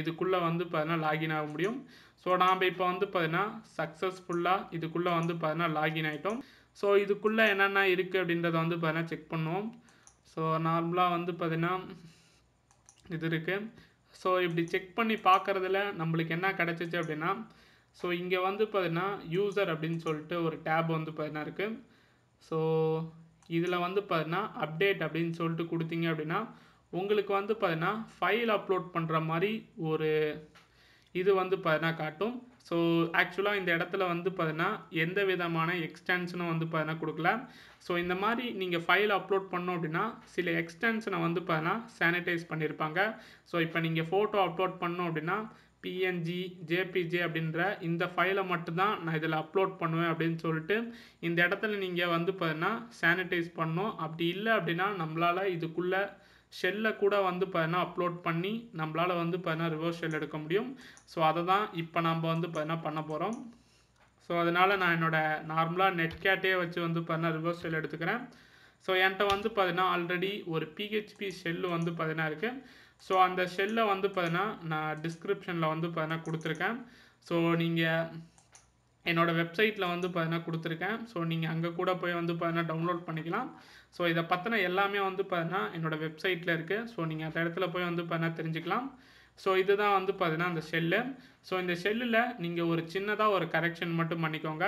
இதுக்குள்ளே வந்து பார்த்தீங்கன்னா லாகின் ஆக முடியும் ஸோ நாம் இப்போ வந்து பார்த்தீங்கன்னா சக்ஸஸ்ஃபுல்லாக இதுக்குள்ளே வந்து பார்த்தீங்கன்னா லாகின் ஆகிட்டோம் ஸோ இதுக்குள்ளே என்னென்ன இருக்குது அப்படின்றத வந்து பார்த்தீங்கன்னா செக் பண்ணுவோம் ஸோ நார்மலாக வந்து பார்த்தீங்கன்னா இது இருக்குது ஸோ இப்படி செக் பண்ணி பார்க்குறதுல நம்மளுக்கு என்ன கிடச்சிச்சு அப்படின்னா ஸோ இங்கே வந்து பார்த்தீங்கன்னா யூசர் அப்படின்னு சொல்லிட்டு ஒரு டேப் வந்து பார்த்தீங்கன்னா இருக்குது ஸோ இதில் வந்து பார்த்தீங்கன்னா அப்டேட் அப்படின்னு சொல்லிட்டு கொடுத்தீங்க அப்படின்னா உங்களுக்கு வந்து பார்த்தீங்கன்னா ஃபைல் அப்லோட் பண்ணுற மாதிரி ஒரு இது வந்து பார்த்தீங்கன்னா காட்டும் ஸோ ஆக்சுவலாக இந்த இடத்துல வந்து பார்த்தீங்கன்னா எந்த விதமான எக்ஸ்டென்ஷனும் வந்து பார்த்தீங்கன்னா கொடுக்கல ஸோ இந்த மாதிரி நீங்கள் ஃபைல் அப்லோட் பண்ணோம் அப்படின்னா சில எக்ஸ்டென்ஷனை வந்து பார்த்தீங்கன்னா சானிடைஸ் பண்ணியிருப்பாங்க ஸோ இப்போ நீங்கள் ஃபோட்டோ அப்லோட் பண்ணோம் அப்படின்னா பிஎன்ஜி ஜேபிஜே அப்படின்ற இந்த ஃபைலை மட்டும்தான் நான் இதில் அப்லோட் பண்ணுவேன் அப்படின்னு சொல்லிட்டு இந்த இடத்துல நீங்கள் வந்து பார்த்தீங்கன்னா சானிடைஸ் பண்ணோம் அப்படி இல்லை அப்படின்னா நம்மளால் இதுக்குள்ளே ஷெல்ல கூட வந்து பார்த்தீங்கன்னா அப்லோட் பண்ணி நம்மளால் வந்து பார்த்தீங்கன்னா ரிவர்ஸ் ஷெல் எடுக்க முடியும் ஸோ அதை தான் இப்போ நம்ம வந்து பார்த்தீங்கன்னா பண்ண போகிறோம் ஸோ அதனால் நான் என்னோடய நார்மலாக நெட் கேட்டே வச்சு வந்து பார்த்தீங்கன்னா ரிவர்ஸ் ஷெல் எடுத்துக்கிறேன் ஸோ என்கிட்ட வந்து பார்த்தீங்கன்னா ஆல்ரெடி ஒரு பிஹெச்பி ஷெல்லு வந்து பார்த்தீங்கன்னா இருக்குது ஸோ அந்த ஷெல்லை வந்து பார்த்தீங்கன்னா நான் டிஸ்கிரிப்ஷனில் வந்து பார்த்தீங்கன்னா கொடுத்துருக்கேன் ஸோ நீங்கள் என்னோடய வெப்சைட்டில் வந்து பார்த்தீங்கன்னா கொடுத்துருக்கேன் ஸோ நீங்கள் அங்கே கூட போய் வந்து பார்த்தீங்கன்னா டவுன்லோட் பண்ணிக்கலாம் ஸோ இதை பற்றின எல்லாமே வந்து பார்த்தீங்கன்னா என்னோடய வெப்சைட்டில் இருக்குது ஸோ நீங்கள் அந்த இடத்துல போய் வந்து பார்த்தீங்கன்னா தெரிஞ்சுக்கலாம் ஸோ இதுதான் வந்து பார்த்தீங்கன்னா அந்த செல்லு ஸோ இந்த செல்லில் நீங்கள் ஒரு சின்னதாக ஒரு கரெக்ஷன் மட்டும் பண்ணிக்கோங்க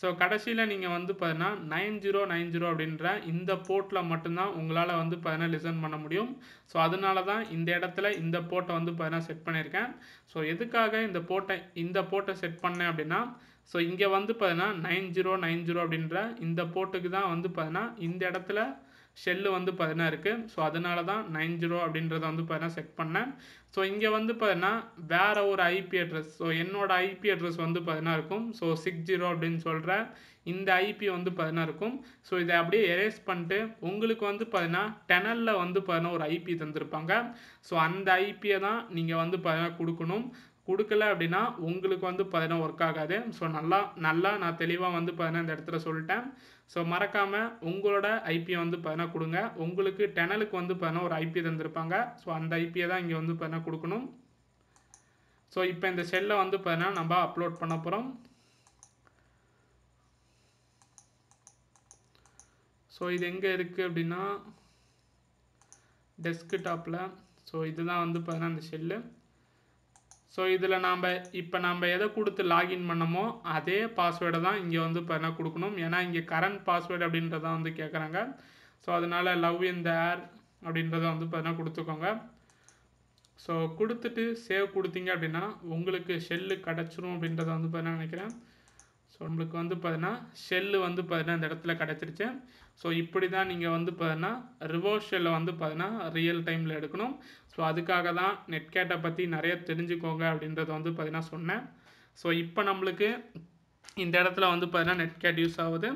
ஸோ கடைசியில் நீங்கள் வந்து பார்த்தீங்கன்னா நைன் ஜீரோ நைன் ஜீரோ அப்படின்ற இந்த போர்ட்டில் மட்டும்தான் உங்களால் வந்து பார்த்தீங்கன்னா லிசன் பண்ண முடியும் ஸோ அதனால தான் இந்த இடத்துல இந்த போர்ட்டை வந்து பார்த்தீங்கன்னா செட் பண்ணியிருக்கேன் ஸோ எதுக்காக இந்த போர்ட்டை இந்த போர்ட்டை செட் பண்ணேன் அப்படின்னா ஸோ இங்கே வந்து பார்த்தீங்கன்னா நைன் ஜீரோ நைன் ஜீரோ அப்படின்ற இந்த போர்ட்டுக்கு தான் வந்து பார்த்தீங்கன்னா இந்த இடத்துல ஷெல்லு வந்து பார்த்தீங்கன்னா இருக்குது ஸோ அதனால தான் நைன் ஜீரோ அப்படின்றத வந்து பார்த்தீங்கன்னா செக் பண்ணேன் ஸோ இங்கே வந்து பார்த்தீங்கன்னா வேறு ஒரு ஐபி அட்ரஸ் ஸோ என்னோடய ஐபி அட்ரஸ் வந்து பார்த்தீங்கன்னா இருக்கும் ஸோ சிக்ஸ் ஜீரோ அப்படின்னு சொல்கிற இந்த ஐபி வந்து பார்த்தீங்கன்னா இருக்கும் ஸோ இதை அப்படியே எரேஸ் பண்ணிட்டு உங்களுக்கு வந்து பார்த்தீங்கன்னா டெனலில் வந்து பார்த்தீங்கன்னா ஒரு ஐபி தந்திருப்பாங்க ஸோ அந்த ஐபியை தான் நீங்கள் வந்து பார்த்தீங்கன்னா கொடுக்கணும் கொடுக்கல அப்படின்னா உங்களுக்கு வந்து பார்த்தீங்கன்னா ஒர்க் ஆகாது ஸோ நல்லா நல்லா நான் தெளிவாக வந்து பார்த்தீங்கன்னா இந்த இடத்துல சொல்லிட்டேன் ஸோ மறக்காமல் உங்களோட ஐபியை வந்து பார்த்தீங்கன்னா கொடுங்க உங்களுக்கு டெனலுக்கு வந்து பார்த்தீங்கன்னா ஒரு ஐபி தந்திருப்பாங்க ஸோ அந்த ஐபியை தான் இங்கே வந்து பார்த்தீங்கன்னா கொடுக்கணும் ஸோ இப்போ இந்த செல்லை வந்து பார்த்தீங்கன்னா நம்ம அப்லோட் பண்ண போகிறோம் ஸோ இது எங்கே இருக்குது அப்படின்னா டெஸ்க்டாப்பில் ஸோ இதுதான் வந்து பார்த்தீங்கன்னா அந்த செல்லு ஸோ இதில் நாம் இப்போ நம்ம எதை கொடுத்து லாகின் பண்ணமோ அதே பாஸ்வேர்டை தான் இங்கே வந்து இப்போ என்ன கொடுக்கணும் ஏன்னா இங்கே கரண்ட் பாஸ்வேர்டு அப்படின்றத வந்து கேட்குறாங்க ஸோ அதனால் லவ் இன் த ஏர் அப்படின்றத வந்து பார்த்தீங்கன்னா கொடுத்துக்கோங்க ஸோ கொடுத்துட்டு சேவ் கொடுத்தீங்க அப்படின்னா உங்களுக்கு ஷெல்லு கிடச்சிரும் அப்படின்றத வந்து பார்த்தீங்கன்னா நினைக்கிறேன் ஸோ நம்மளுக்கு வந்து பார்த்தீங்கன்னா ஷெல்லு வந்து பார்த்தீங்கன்னா இந்த இடத்துல கிடச்சிருச்சு ஸோ இப்படி தான் நீங்கள் வந்து பார்த்தீங்கன்னா ரிவர்ஷலில் வந்து பார்த்தீங்கன்னா ரியல் டைமில் எடுக்கணும் ஸோ அதுக்காக தான் நெட்கேட்டை பற்றி நிறைய தெரிஞ்சுக்கோங்க அப்படின்றத வந்து பார்த்தீங்கன்னா சொன்னேன் ஸோ இப்போ நம்மளுக்கு இந்த இடத்துல வந்து பார்த்தீங்கன்னா கேட் யூஸ் ஆகுது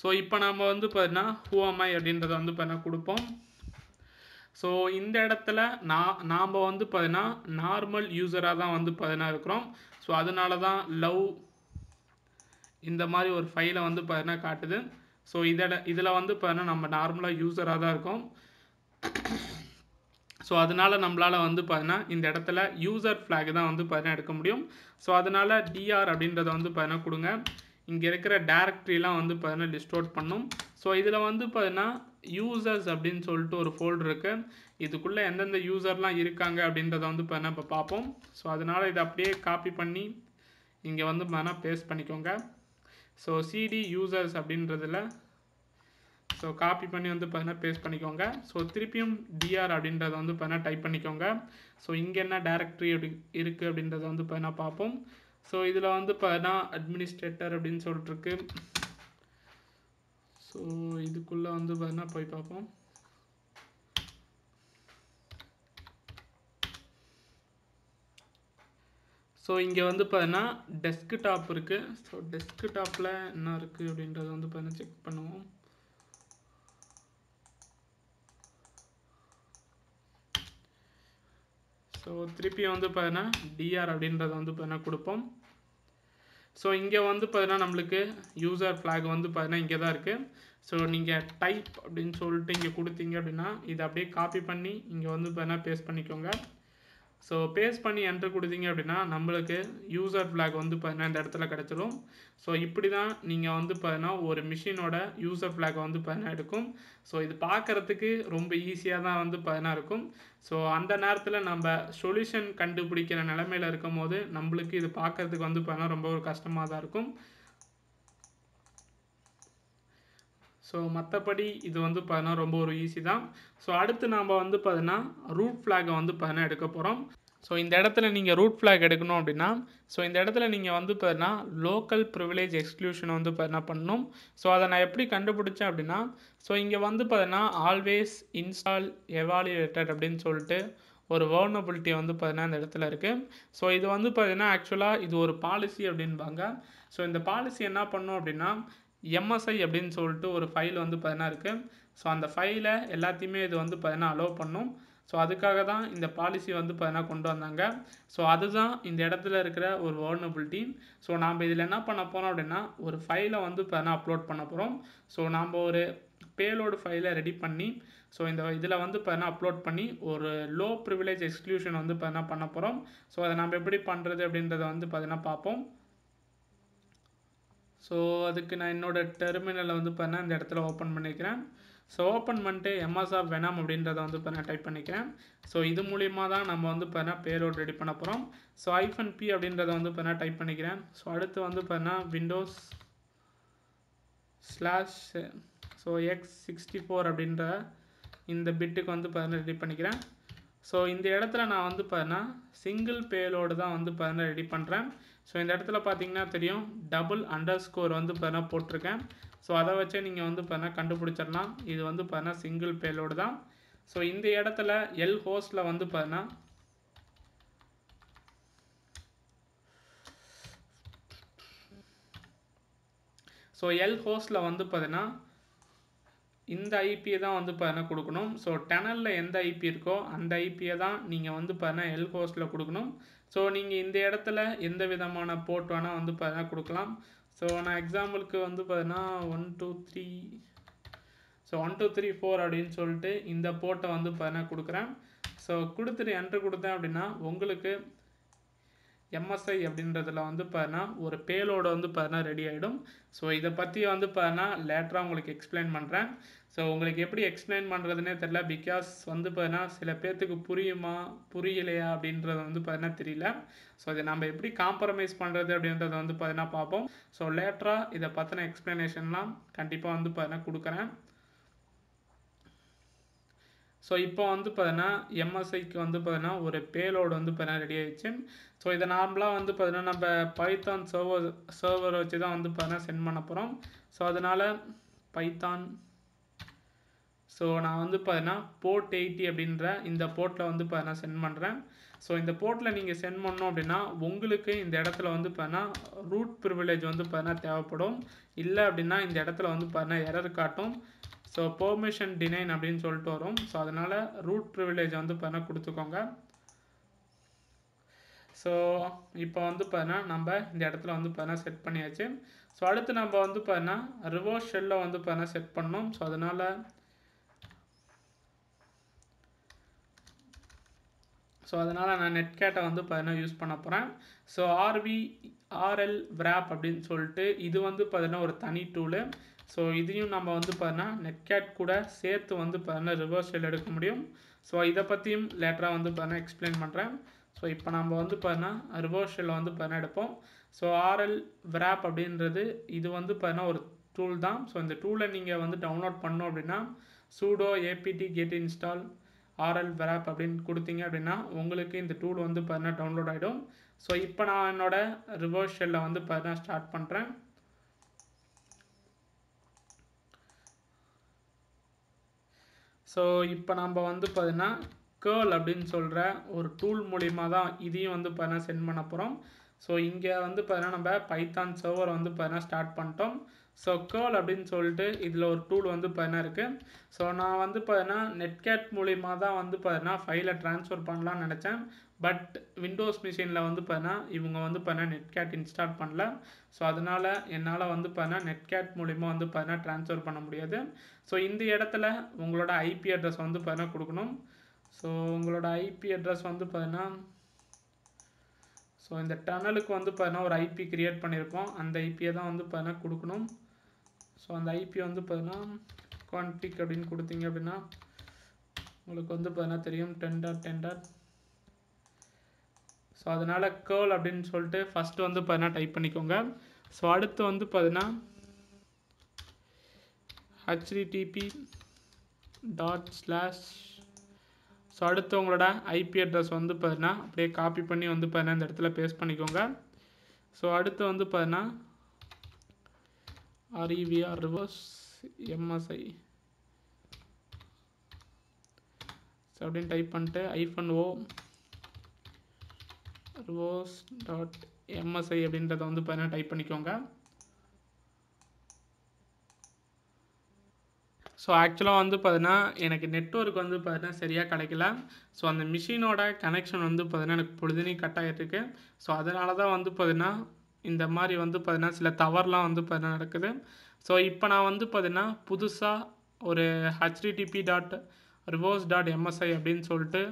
ஸோ இப்போ நம்ம வந்து பார்த்தீங்கன்னா ஹூஎம்ஐ அப்படின்றத வந்து பார்த்தீங்கன்னா கொடுப்போம் ஸோ இந்த இடத்துல நான் நாம் வந்து பார்த்தீங்கன்னா நார்மல் யூஸராக தான் வந்து பார்த்தீங்கன்னா இருக்கிறோம் ஸோ அதனால தான் லவ் இந்த மாதிரி ஒரு ஃபைலை வந்து பார்த்தீங்கன்னா காட்டுது ஸோ இதில் இதில் வந்து இப்போ நம்ம நார்மலாக யூஸராக தான் இருக்கும் ஸோ அதனால் நம்மளால் வந்து பார்த்தீங்கன்னா இந்த இடத்துல யூசர் ஃப்ளாக் தான் வந்து பார்த்தீங்கன்னா எடுக்க முடியும் ஸோ அதனால் டிஆர் அப்படின்றத வந்து பார்த்தீங்கன்னா கொடுங்க இங்கே இருக்கிற டேரக்ட்ரிலாம் வந்து பார்த்தீங்கன்னா லிஸ்ட் அவுட் பண்ணும் ஸோ இதில் வந்து பார்த்தீங்கன்னா யூசர்ஸ் அப்படின்னு சொல்லிட்டு ஒரு ஃபோல்டர் இருக்குது இதுக்குள்ளே எந்தெந்த யூசர்லாம் இருக்காங்க அப்படின்றத வந்து பார்த்தீங்கன்னா இப்போ பார்ப்போம் ஸோ அதனால் இதை அப்படியே காப்பி பண்ணி இங்கே வந்து பார்த்தீங்கன்னா பேஸ்ட் பண்ணிக்கோங்க ஸோ சிடி யூசர்ஸ் அப்படின்றதில் ஸோ காப்பி பண்ணி வந்து பார்த்தீங்கன்னா பேஸ்ட் பண்ணிக்கோங்க ஸோ திருப்பியும் டிஆர் அப்படின்றத வந்து பார்த்தீங்கன்னா டைப் பண்ணிக்கோங்க ஸோ இங்கே என்ன டேரக்டரி அப்படி இருக்குது அப்படின்றத வந்து பார்த்தீங்கன்னா பார்ப்போம் ஸோ இதில் வந்து பார்த்தீங்கன்னா அட்மினிஸ்ட்ரேட்டர் அப்படின்னு சொல்லிட்டுருக்கு ஸோ இதுக்குள்ளே வந்து பார்த்தீங்கன்னா போய் பார்ப்போம் ஸோ இங்கே வந்து பார்த்தீங்கன்னா டெஸ்க் டாப் இருக்குது ஸோ டெஸ்க் டாப்பில் என்ன இருக்குது அப்படின்றத வந்து பார்த்தீங்கன்னா செக் பண்ணுவோம் ஸோ திருப்பி வந்து பார்த்தீங்கன்னா டிஆர் அப்படின்றத வந்து பார்த்தீங்கன்னா கொடுப்போம் ஸோ இங்கே வந்து பார்த்தீங்கன்னா நம்மளுக்கு யூசர் ஃப்ளாக் வந்து பார்த்தீங்கன்னா இங்கே தான் இருக்குது ஸோ நீங்கள் டைப் அப்படின்னு சொல்லிட்டு இங்கே கொடுத்தீங்க அப்படின்னா இதை அப்படியே காப்பி பண்ணி இங்கே வந்து பார்த்தீங்கன்னா பேஸ்ட் பண்ணிக்கோங்க ஸோ பேஸ் பண்ணி என்டர் கொடுத்தீங்க அப்படின்னா நம்மளுக்கு யூசர் ஃப்ளாக் வந்து பார்த்தீங்கன்னா இந்த இடத்துல கிடச்சிடும் ஸோ இப்படி தான் நீங்கள் வந்து பார்த்தீங்கன்னா ஒரு மிஷினோட யூசர் ஃப்ளாக் வந்து பார்த்தீங்கன்னா எடுக்கும் ஸோ இது பார்க்குறதுக்கு ரொம்ப ஈஸியாக தான் வந்து பார்த்தீங்கன்னா இருக்கும் ஸோ அந்த நேரத்தில் நம்ம சொல்யூஷன் கண்டுபிடிக்கிற நிலமையில் இருக்கும் போது நம்மளுக்கு இது பார்க்குறதுக்கு வந்து பார்த்தீங்கன்னா ரொம்ப ஒரு கஷ்டமாக தான் இருக்கும் ஸோ மற்றபடி இது வந்து பார்த்தீங்கன்னா ரொம்ப ஒரு ஈஸி தான் ஸோ அடுத்து நாம் வந்து பார்த்தீங்கன்னா ரூட் ஃப்ளாகை வந்து பார்த்தீங்கன்னா எடுக்க போகிறோம் ஸோ இந்த இடத்துல நீங்கள் ரூட் ஃப்ளாக் எடுக்கணும் அப்படின்னா ஸோ இந்த இடத்துல நீங்கள் வந்து பார்த்தீங்கன்னா லோக்கல் ப்ரிவிலேஜ் எக்ஸ்க்ளூஷன் வந்து பார்த்தீங்கன்னா பண்ணணும் ஸோ அதை நான் எப்படி கண்டுபிடிச்சேன் அப்படின்னா ஸோ இங்கே வந்து பார்த்தீங்கன்னா ஆல்வேஸ் இன்ஸ்டால் எவாலுவேட்டட் அப்படின்னு சொல்லிட்டு ஒரு வேர்னபிலிட்டி வந்து பார்த்தீங்கன்னா இந்த இடத்துல இருக்குது ஸோ இது வந்து பார்த்தீங்கன்னா ஆக்சுவலாக இது ஒரு பாலிசி அப்படின்பாங்க ஸோ இந்த பாலிசி என்ன பண்ணும் அப்படின்னா எம்எஸ்ஐ அப்படின்னு சொல்லிட்டு ஒரு ஃபைல் வந்து பார்த்தீங்கன்னா இருக்குது ஸோ அந்த ஃபைலை எல்லாத்தையுமே இது வந்து பார்த்தீங்கன்னா அலோவ் பண்ணும் ஸோ அதுக்காக தான் இந்த பாலிசி வந்து பார்த்தீங்கன்னா கொண்டு வந்தாங்க ஸோ அதுதான் இந்த இடத்துல இருக்கிற ஒரு வேர்னபிலிட்டி ஸோ நாம் இதில் என்ன பண்ண போகிறோம் அப்படின்னா ஒரு ஃபைலை வந்து பார்த்தீங்கன்னா அப்லோட் பண்ண போகிறோம் ஸோ நாம் ஒரு பேலோடு ஃபைலை ரெடி பண்ணி ஸோ இந்த இதில் வந்து பார்த்தீங்கன்னா அப்லோட் பண்ணி ஒரு லோ ப்ரிவிலேஜ் எக்ஸ்க்ளூஷன் வந்து பார்த்தீங்கன்னா பண்ண போகிறோம் ஸோ அதை நம்ம எப்படி பண்ணுறது அப்படின்றத வந்து பார்த்தீங்கன்னா பார்ப்போம் ஸோ அதுக்கு நான் என்னோடய டெர்மினலை வந்து பண்ணால் இந்த இடத்துல ஓப்பன் பண்ணிக்கிறேன் ஸோ ஓப்பன் பண்ணிட்டு எம்எஸ்ஆப் வேணாம் அப்படின்றத வந்து பார்த்தீங்கன்னா டைப் பண்ணிக்கிறேன் ஸோ இது மூலியமாக தான் நம்ம வந்து பார்த்தீங்கன்னா பேரோட் ரெடி பண்ண போகிறோம் ஸோ ஐஃபன் பி அப்படின்றத வந்து பார்த்தீங்கன்னா டைப் பண்ணிக்கிறேன் ஸோ அடுத்து வந்து பார்த்தீங்கன்னா Windows slash so X sixty four அப்படின்ற இந்த பிட்டுக்கு வந்து பார்த்தீங்கன்னா ரெடி பண்ணிக்கிறேன் ஸோ இந்த இடத்துல நான் வந்து பார்த்தீங்கன்னா சிங்கிள் பேலோடு தான் வந்து பார்த்தீங்கன்னா ரெடி பண்ணுறேன் ஸோ இந்த இடத்துல பார்த்தீங்கன்னா தெரியும் டபுள் அண்டர் ஸ்கோர் வந்து பார்த்தீங்கன்னா போட்டிருக்கேன் ஸோ அதை வச்சே நீங்கள் வந்து பார்த்தீங்கன்னா கண்டுபிடிச்சிடலாம் இது வந்து பார்த்தீங்கன்னா சிங்கிள் பேலோடு தான் ஸோ இந்த இடத்துல எல் ஹோஸ்டில் வந்து பார்த்தீங்கன்னா ஸோ எல் ஹோஸ்டில் வந்து பார்த்தீங்கன்னா இந்த ஐபியை தான் வந்து பார்த்தீங்கன்னா கொடுக்கணும் ஸோ டெனலில் எந்த ஐபி இருக்கோ அந்த ஐபியை தான் நீங்கள் வந்து பார்த்தீங்கன்னா எல் கோஸ்ட்டில் கொடுக்கணும் ஸோ நீங்கள் இந்த இடத்துல எந்த விதமான போர்ட் வேணால் வந்து பார்த்தீங்கன்னா கொடுக்கலாம் ஸோ நான் எக்ஸாம்பிளுக்கு வந்து பார்த்தீங்கன்னா one two three so one two three four அப்படின்னு சொல்லிட்டு இந்த போர்ட்டை வந்து பார்த்தீங்கன்னா கொடுக்குறேன் ஸோ கொடுத்துட்டு என்ட்ரு கொடுத்தேன் அப்படின்னா உங்களுக்கு எம்எஸ்ஐ அப்படின்றதுல வந்து பார்த்தீங்கன்னா ஒரு பேலோடு வந்து பார்த்தீங்கன்னா ரெடி ஆகிடும் ஸோ இதை பற்றி வந்து பார்த்தீங்கன்னா லேட்டராக உங்களுக்கு எக்ஸ்பிளைன் பண்ணுறேன் ஸோ உங்களுக்கு எப்படி எக்ஸ்பிளைன் பண்ணுறதுனே தெரில பிகாஸ் வந்து பார்த்தீங்கன்னா சில பேர்த்துக்கு புரியுமா புரியலையா அப்படின்றத வந்து பார்த்தீங்கன்னா தெரியல ஸோ இதை நம்ம எப்படி காம்ப்ரமைஸ் பண்ணுறது அப்படின்றத வந்து பார்த்தீங்கன்னா பார்ப்போம் ஸோ லேட்டராக இதை பற்றின எக்ஸ்ப்ளனேஷன்லாம் கண்டிப்பாக வந்து பார்த்தீங்கன்னா கொடுக்குறேன் ஸோ இப்போ வந்து பார்த்தீங்கன்னா எம்எஸ்ஐக்கு வந்து பார்த்தீங்கன்னா ஒரு பேலோடு வந்து பார்த்தீங்கன்னா ரெடி ஆகிடுச்சு ஸோ இதை நார்மலாக வந்து பார்த்தீங்கன்னா நம்ம பைத்தான் சர்வர் சர்வர் வச்சு தான் வந்து பார்த்தீங்கன்னா சென்ட் பண்ண போகிறோம் ஸோ அதனால் பைத்தான் ஸோ நான் வந்து பார்த்தீங்கன்னா போர்ட் எயிட்டி அப்படின்ற இந்த போர்ட்டில் வந்து பார்த்தீங்கன்னா சென்ட் பண்ணுறேன் ஸோ இந்த போர்ட்டில் நீங்கள் சென்ட் பண்ணோம் அப்படின்னா உங்களுக்கு இந்த இடத்துல வந்து பார்த்தீங்கன்னா ரூட் ப்ரிவிலேஜ் வந்து பார்த்தீங்கன்னா தேவைப்படும் இல்லை அப்படின்னா இந்த இடத்துல வந்து பார்த்தீங்கன்னா எரர் காட்டும் ஸோ பெர்மிஷன் டினைன் அப்படின்னு சொல்லிட்டு வரும் ஸோ அதனால் ரூட் ப்ரிவிலேஜ் வந்து பார்த்தீங்கன்னா கொடுத்துக்கோங்க ஸோ இப்போ வந்து பார்த்தீங்கன்னா நம்ம இந்த இடத்துல வந்து பார்த்தீங்கன்னா செட் பண்ணியாச்சு ஸோ அடுத்து நம்ம வந்து பார்த்தீங்கன்னா ரிவர்ஸ் ஷெல்லில் வந்து பார்த்தீங்கன்னா செட் பண்ணோம் ஸோ அதனால் ஸோ அதனால் நான் நெட்கேட்டை வந்து பார்த்தீங்கன்னா யூஸ் பண்ண போகிறேன் ஸோ ஆர்வி ஆர்எல் விராப் அப்படின்னு சொல்லிட்டு இது வந்து பார்த்தீங்கன்னா ஒரு தனி டூலு ஸோ இதையும் நம்ம வந்து பார்த்தீங்கன்னா நெட்கேட் கூட சேர்த்து வந்து பார்த்தீங்கன்னா ரிவர்ஸில் எடுக்க முடியும் ஸோ இதை பற்றியும் லேட்டராக வந்து பார்த்தீங்கன்னா எக்ஸ்பிளைன் பண்ணுறேன் ஸோ இப்போ நம்ம வந்து பார்த்தீங்கன்னா ரிவர்ஷில் வந்து பார்த்தீங்கன்னா எடுப்போம் ஸோ ஆர்எல் விராப் அப்படின்றது இது வந்து பார்த்தீங்கன்னா ஒரு டூல் தான் ஸோ இந்த டூலை நீங்கள் வந்து டவுன்லோட் பண்ணோம் அப்படின்னா sudo APT get install RL wrap அப்படின்னு கொடுத்தீங்க அப்படின்னா உங்களுக்கு இந்த டூல் வந்து பார்த்தீங்கன்னா டவுன்லோட் ஆகிடும் ஸோ இப்போ நான் என்னோடய ரிவர்ஸ் ஷெல்லில் வந்து பார்த்தீங்கன்னா ஸ்டார்ட் பண்ணுறேன் ஸோ இப்போ நம்ம வந்து பார்த்தீங்கன்னா கேர்ள் அப்படின்னு சொல்கிற ஒரு டூல் மூலிமா தான் இதையும் வந்து பார்த்தீங்கன்னா சென்ட் பண்ண போகிறோம் ஸோ இங்கே வந்து பார்த்தீங்கன்னா நம்ம பைத்தான் சர்வர் வந்து பார்த்தீங்கன்னா ஸ்டார்ட் பண்ணிட்டோம் ஸோ கேர்ள் அப்படின்னு சொல்லிட்டு இதில் ஒரு டூல் வந்து பார்த்தீங்கன்னா இருக்குது ஸோ நான் வந்து பார்த்தீங்கன்னா நெட்கேட் மூலிமா தான் வந்து பார்த்தீங்கன்னா ஃபைலை ட்ரான்ஸ்ஃபர் பண்ணலான்னு நினச்சேன் பட் விண்டோஸ் மிஷினில் வந்து பார்த்தீங்கன்னா இவங்க வந்து பார்த்தீங்கன்னா நெட்கேட் இன்ஸ்டால் பண்ணல ஸோ அதனால் என்னால் வந்து பார்த்தீங்கன்னா நெட்கேட் மூலிமா வந்து பார்த்தீங்கன்னா ட்ரான்ஸ்ஃபர் பண்ண முடியாது ஸோ இந்த இடத்துல உங்களோட ஐபி அட்ரஸ் வந்து பார்த்தீங்கன்னா கொடுக்கணும் ஸோ உங்களோட ஐபி அட்ரஸ் வந்து பார்த்தீங்கன்னா ஸோ இந்த டனலுக்கு வந்து பார்த்தீங்கன்னா ஒரு ஐபி க்ரியேட் பண்ணியிருக்கோம் அந்த ஐபியை தான் வந்து பார்த்தீங்கன்னா கொடுக்கணும் ஸோ அந்த ஐபி வந்து பார்த்தீங்கன்னா குவான்டிக் அப்படின்னு கொடுத்தீங்க அப்படின்னா உங்களுக்கு வந்து பார்த்தீங்கன்னா தெரியும் டென் டாட் டென் ஸோ அதனால் கேர்ள் அப்படின்னு சொல்லிட்டு ஃபஸ்ட்டு வந்து பார்த்தீங்கன்னா டைப் பண்ணிக்கோங்க ஸோ அடுத்து வந்து பார்த்தீங்கன்னா ஹச்டிடிபி டாட் ஸ்லாஷ் ஸோ அடுத்தவங்களோட ஐபி அட்ரஸ் வந்து பார்த்தீங்கன்னா அப்படியே காப்பி பண்ணி வந்து பார்த்தீங்கன்னா இந்த இடத்துல பேஸ்ட் பண்ணிக்கோங்க ஸோ அடுத்து வந்து பாருன்னா ஆர்இவிஆர் ரிவர்ஸ் எம்எஸ்ஐ ஸோ அப்படின்னு டைப் பண்ணிட்டு ஐஃபன் ஓ ரிவர்ஸ் டாட் எம்எஸ்ஐ அப்படின்றத வந்து பார்த்தீங்கன்னா டைப் பண்ணிக்கோங்க ஸோ ஆக்சுவலாக வந்து பார்த்தீங்கன்னா எனக்கு நெட்ஒர்க் வந்து பார்த்தீங்கன்னா சரியாக கிடைக்கல ஸோ அந்த மிஷினோட கனெக்ஷன் வந்து பார்த்தீங்கன்னா எனக்கு பொழுதுனே கட் ஆகிட்டுருக்கு ஸோ அதனால தான் வந்து பார்த்தீங்கன்னா இந்த மாதிரி வந்து பார்த்தீங்கன்னா சில தவறுலாம் வந்து பார்த்தீங்கன்னா நடக்குது ஸோ இப்போ நான் வந்து பார்த்தீங்கன்னா புதுசாக ஒரு HTTP dot reverse dot MSI அப்படின்னு சொல்லிட்டு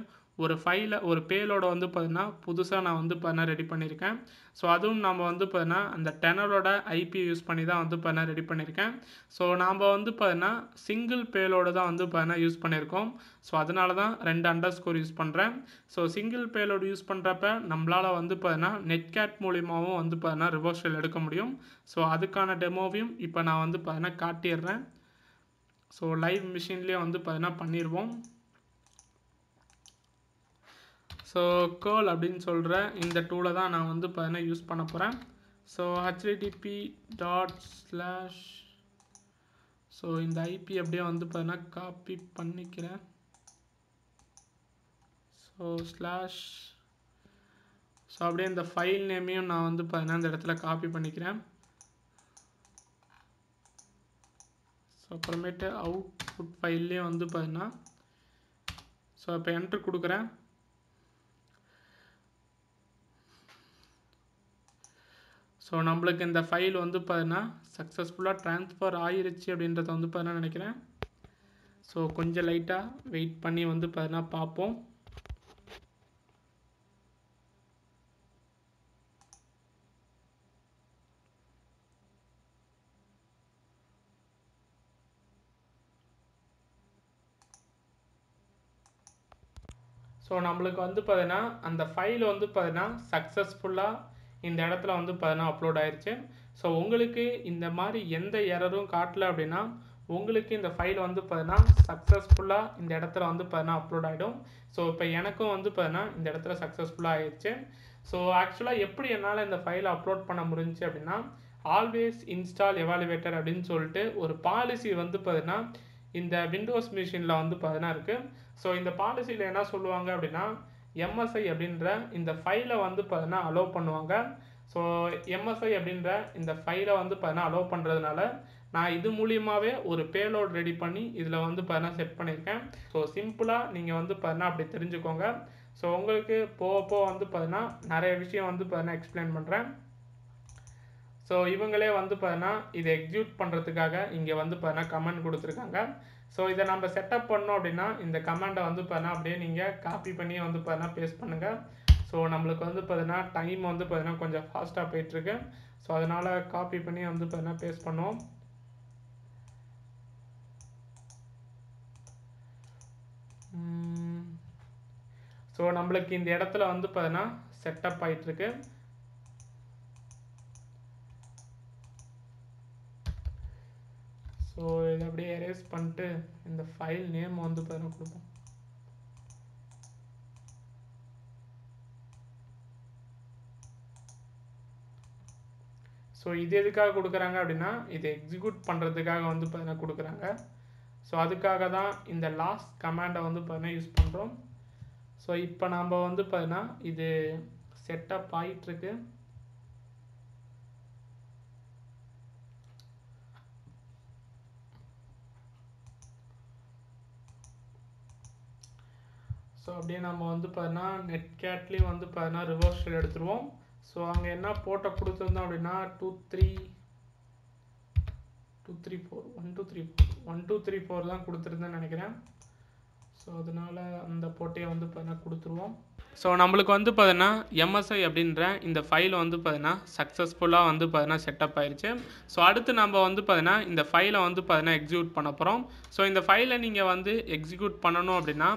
ஒரு ஃபைல ஒரு பேலோட வந்து பார்த்தீங்கன்னா புதுசாக நான் வந்து பார்த்தீங்கன்னா ரெடி பண்ணியிருக்கேன் ஸோ அதுவும் நம்ம வந்து பார்த்தீங்கன்னா அந்த டெனரோட ஐபி யூஸ் பண்ணி தான் வந்து பார்த்தீங்கன்னா ரெடி பண்ணியிருக்கேன் ஸோ நாம் வந்து பார்த்தீங்கன்னா சிங்கிள் பேலோட தான் வந்து பார்த்தீங்கன்னா யூஸ் பண்ணியிருக்கோம் ஸோ அதனால தான் ரெண்டு அண்டர் ஸ்கோர் யூஸ் பண்ணுறேன் ஸோ சிங்கிள் பேலோடு யூஸ் பண்ணுறப்ப நம்மளால் வந்து பார்த்தீங்கன்னா நெட்கேட் மூலியமாகவும் வந்து பார்த்தீங்கன்னா ரிவர்ஷல் எடுக்க முடியும் ஸோ அதுக்கான டெமோவையும் இப்போ நான் வந்து பார்த்தீங்கன்னா காட்டிடுறேன் ஸோ லைவ் மிஷின்லேயே வந்து பார்த்தீங்கன்னா பண்ணிடுவோம் ஸோ கேர்ள் அப்படின்னு சொல்கிற இந்த டூலை தான் நான் வந்து என்ன யூஸ் பண்ண போகிறேன் so HTTP dot slash so இந்த ஐபி அப்படியே வந்து பார்த்தீங்கன்னா காப்பி பண்ணிக்கிறேன் ஸோ ஸ்லாஷ் ஸோ அப்படியே இந்த ஃபைல் நேமையும் நான் வந்து பார்த்தீங்கன்னா இந்த இடத்துல காப்பி பண்ணிக்கிறேன் ஸோ அப்புறமேட்டு புட் ஃபைல்லேயும் வந்து பார்த்தீங்கன்னா ஸோ இப்போ என்ட்ரு கொடுக்குறேன் ஸோ நம்மளுக்கு இந்த ஃபைல் வந்து பார்த்தீங்கன்னா சக்ஸஸ்ஃபுல்லாக ட்ரான்ஸ்ஃபர் ஆயிருச்சு அப்படின்றத வந்து பார்த்தீங்கன்னா நினைக்கிறேன் ஸோ கொஞ்சம் லைட்டாக வெயிட் பண்ணி வந்து பார்த்தீங்கன்னா பார்ப்போம் ஸோ நம்மளுக்கு வந்து பார்த்தீங்கன்னா அந்த ஃபைல் வந்து பார்த்தீங்கன்னா சக்ஸஸ்ஃபுல்லாக இந்த இடத்துல வந்து பதினா அப்லோட் ஆயிடுச்சு ஸோ உங்களுக்கு இந்த மாதிரி எந்த எரரும் காட்டல அப்படின்னா உங்களுக்கு இந்த ஃபைல் வந்து பார்த்தீங்கன்னா சக்ஸஸ்ஃபுல்லாக இந்த இடத்துல வந்து பார்த்தீங்கன்னா அப்லோட் ஆகிடும் ஸோ இப்போ எனக்கும் வந்து பார்த்தீங்கன்னா இந்த இடத்துல சக்ஸஸ்ஃபுல்லாக ஆயிடுச்சு ஸோ ஆக்சுவலாக எப்படி என்னால் இந்த ஃபைலை அப்லோட் பண்ண முடிஞ்சு அப்படின்னா ஆல்வேஸ் இன்ஸ்டால் எவாலுவேட்டர் அப்படின்னு சொல்லிட்டு ஒரு பாலிசி வந்து பார்த்தீங்கன்னா இந்த விண்டோஸ் மிஷினில் வந்து பார்த்தீங்கன்னா இருக்குது ஸோ இந்த பாலிசியில் என்ன சொல்லுவாங்க அப்படின்னா எம்எஸ்ஐ அப்படின்ற இந்த ஃபைலை வந்து பார்த்தீங்கன்னா அலோவ் பண்ணுவாங்க ஸோ எம்எஸ்ஐ அப்படின்ற இந்த ஃபைலை வந்து பார்த்தீங்கன்னா அலோவ் பண்ணுறதுனால நான் இது மூலியமாகவே ஒரு பேலோட் ரெடி பண்ணி இதில் வந்து பார்த்தீங்கன்னா செட் பண்ணியிருக்கேன் ஸோ சிம்பிளாக நீங்கள் வந்து பார்த்தீங்கன்னா அப்படி தெரிஞ்சுக்கோங்க ஸோ உங்களுக்கு போக போக வந்து பார்த்தீங்கன்னா நிறைய விஷயம் வந்து பார்த்தீங்கன்னா எக்ஸ்பிளைன் பண்ணுறேன் ஸோ இவங்களே வந்து பார்த்தீங்கன்னா இதை எக்ஸிக்யூட் பண்ணுறதுக்காக இங்கே வந்து பார்த்தீங்கன்னா கமெண்ட் கொடுத்துருக்காங்க ஸோ இதை நம்ம செட்டப் பண்ணோம் அப்படின்னா இந்த கமெண்டை வந்து பார்த்தீங்கன்னா அப்படியே நீங்கள் காப்பி பண்ணி வந்து பார்த்தீங்கன்னா பேஸ்ட் பண்ணுங்கள் ஸோ நம்மளுக்கு வந்து பார்த்தீங்கன்னா டைம் வந்து பார்த்தீங்கன்னா கொஞ்சம் ஃபாஸ்ட்டாக போயிட்டுருக்கு ஸோ அதனால் காப்பி பண்ணி வந்து பார்த்தீங்கன்னா பேஸ்ட் பண்ணுவோம் ஸோ நம்மளுக்கு இந்த இடத்துல வந்து பார்த்தீங்கன்னா செட்டப் ஆகிட்டுருக்கு ஸோ இதை அப்படியே எரேஸ் பண்ணிட்டு இந்த ஃபைல் நேம் வந்து பாருங்க கொடுப்போம் ஸோ இது எதுக்காக கொடுக்குறாங்க அப்படின்னா இதை எக்ஸிக்யூட் பண்ணுறதுக்காக வந்து பார்த்தீங்கன்னா கொடுக்குறாங்க ஸோ அதுக்காக தான் இந்த லாஸ்ட் கமாண்டை வந்து பார்த்தீங்கன்னா யூஸ் பண்ணுறோம் ஸோ இப்போ நாம் வந்து பார்த்தீங்கன்னா இது செட்டப் ஆகிட்டுருக்கு ஸோ அப்படியே நம்ம வந்து பார்த்தீங்கன்னா நெட் கேட்லேயும் வந்து பார்த்தீங்கன்னா ரிவர்ஸ் எடுத்துருவோம் ஸோ அங்கே என்ன போட்டோ கொடுத்துருந்தோம் அப்படின்னா two three two three four one two three one two three four தான் கொடுத்துருந்தேன் நினைக்கிறேன் ஸோ அதனால் அந்த போட்டையை வந்து பார்த்தீங்கன்னா கொடுத்துருவோம் ஸோ நம்மளுக்கு வந்து பார்த்தீங்கன்னா எம்எஸ்ஐ அப்படின்ற இந்த ஃபைல் வந்து பார்த்தீங்கன்னா சக்ஸஸ்ஃபுல்லாக வந்து பார்த்தீங்கன்னா செட்டப் ஆயிடுச்சு ஸோ அடுத்து நம்ம வந்து பார்த்தீங்கன்னா இந்த ஃபைலை வந்து பார்த்தீங்கன்னா எக்ஸிக்யூட் பண்ண போகிறோம் ஸோ இந்த ஃபைலை நீங்கள் வந்து எக்ஸிக்யூட் பண்ணணும் அப்படின்னா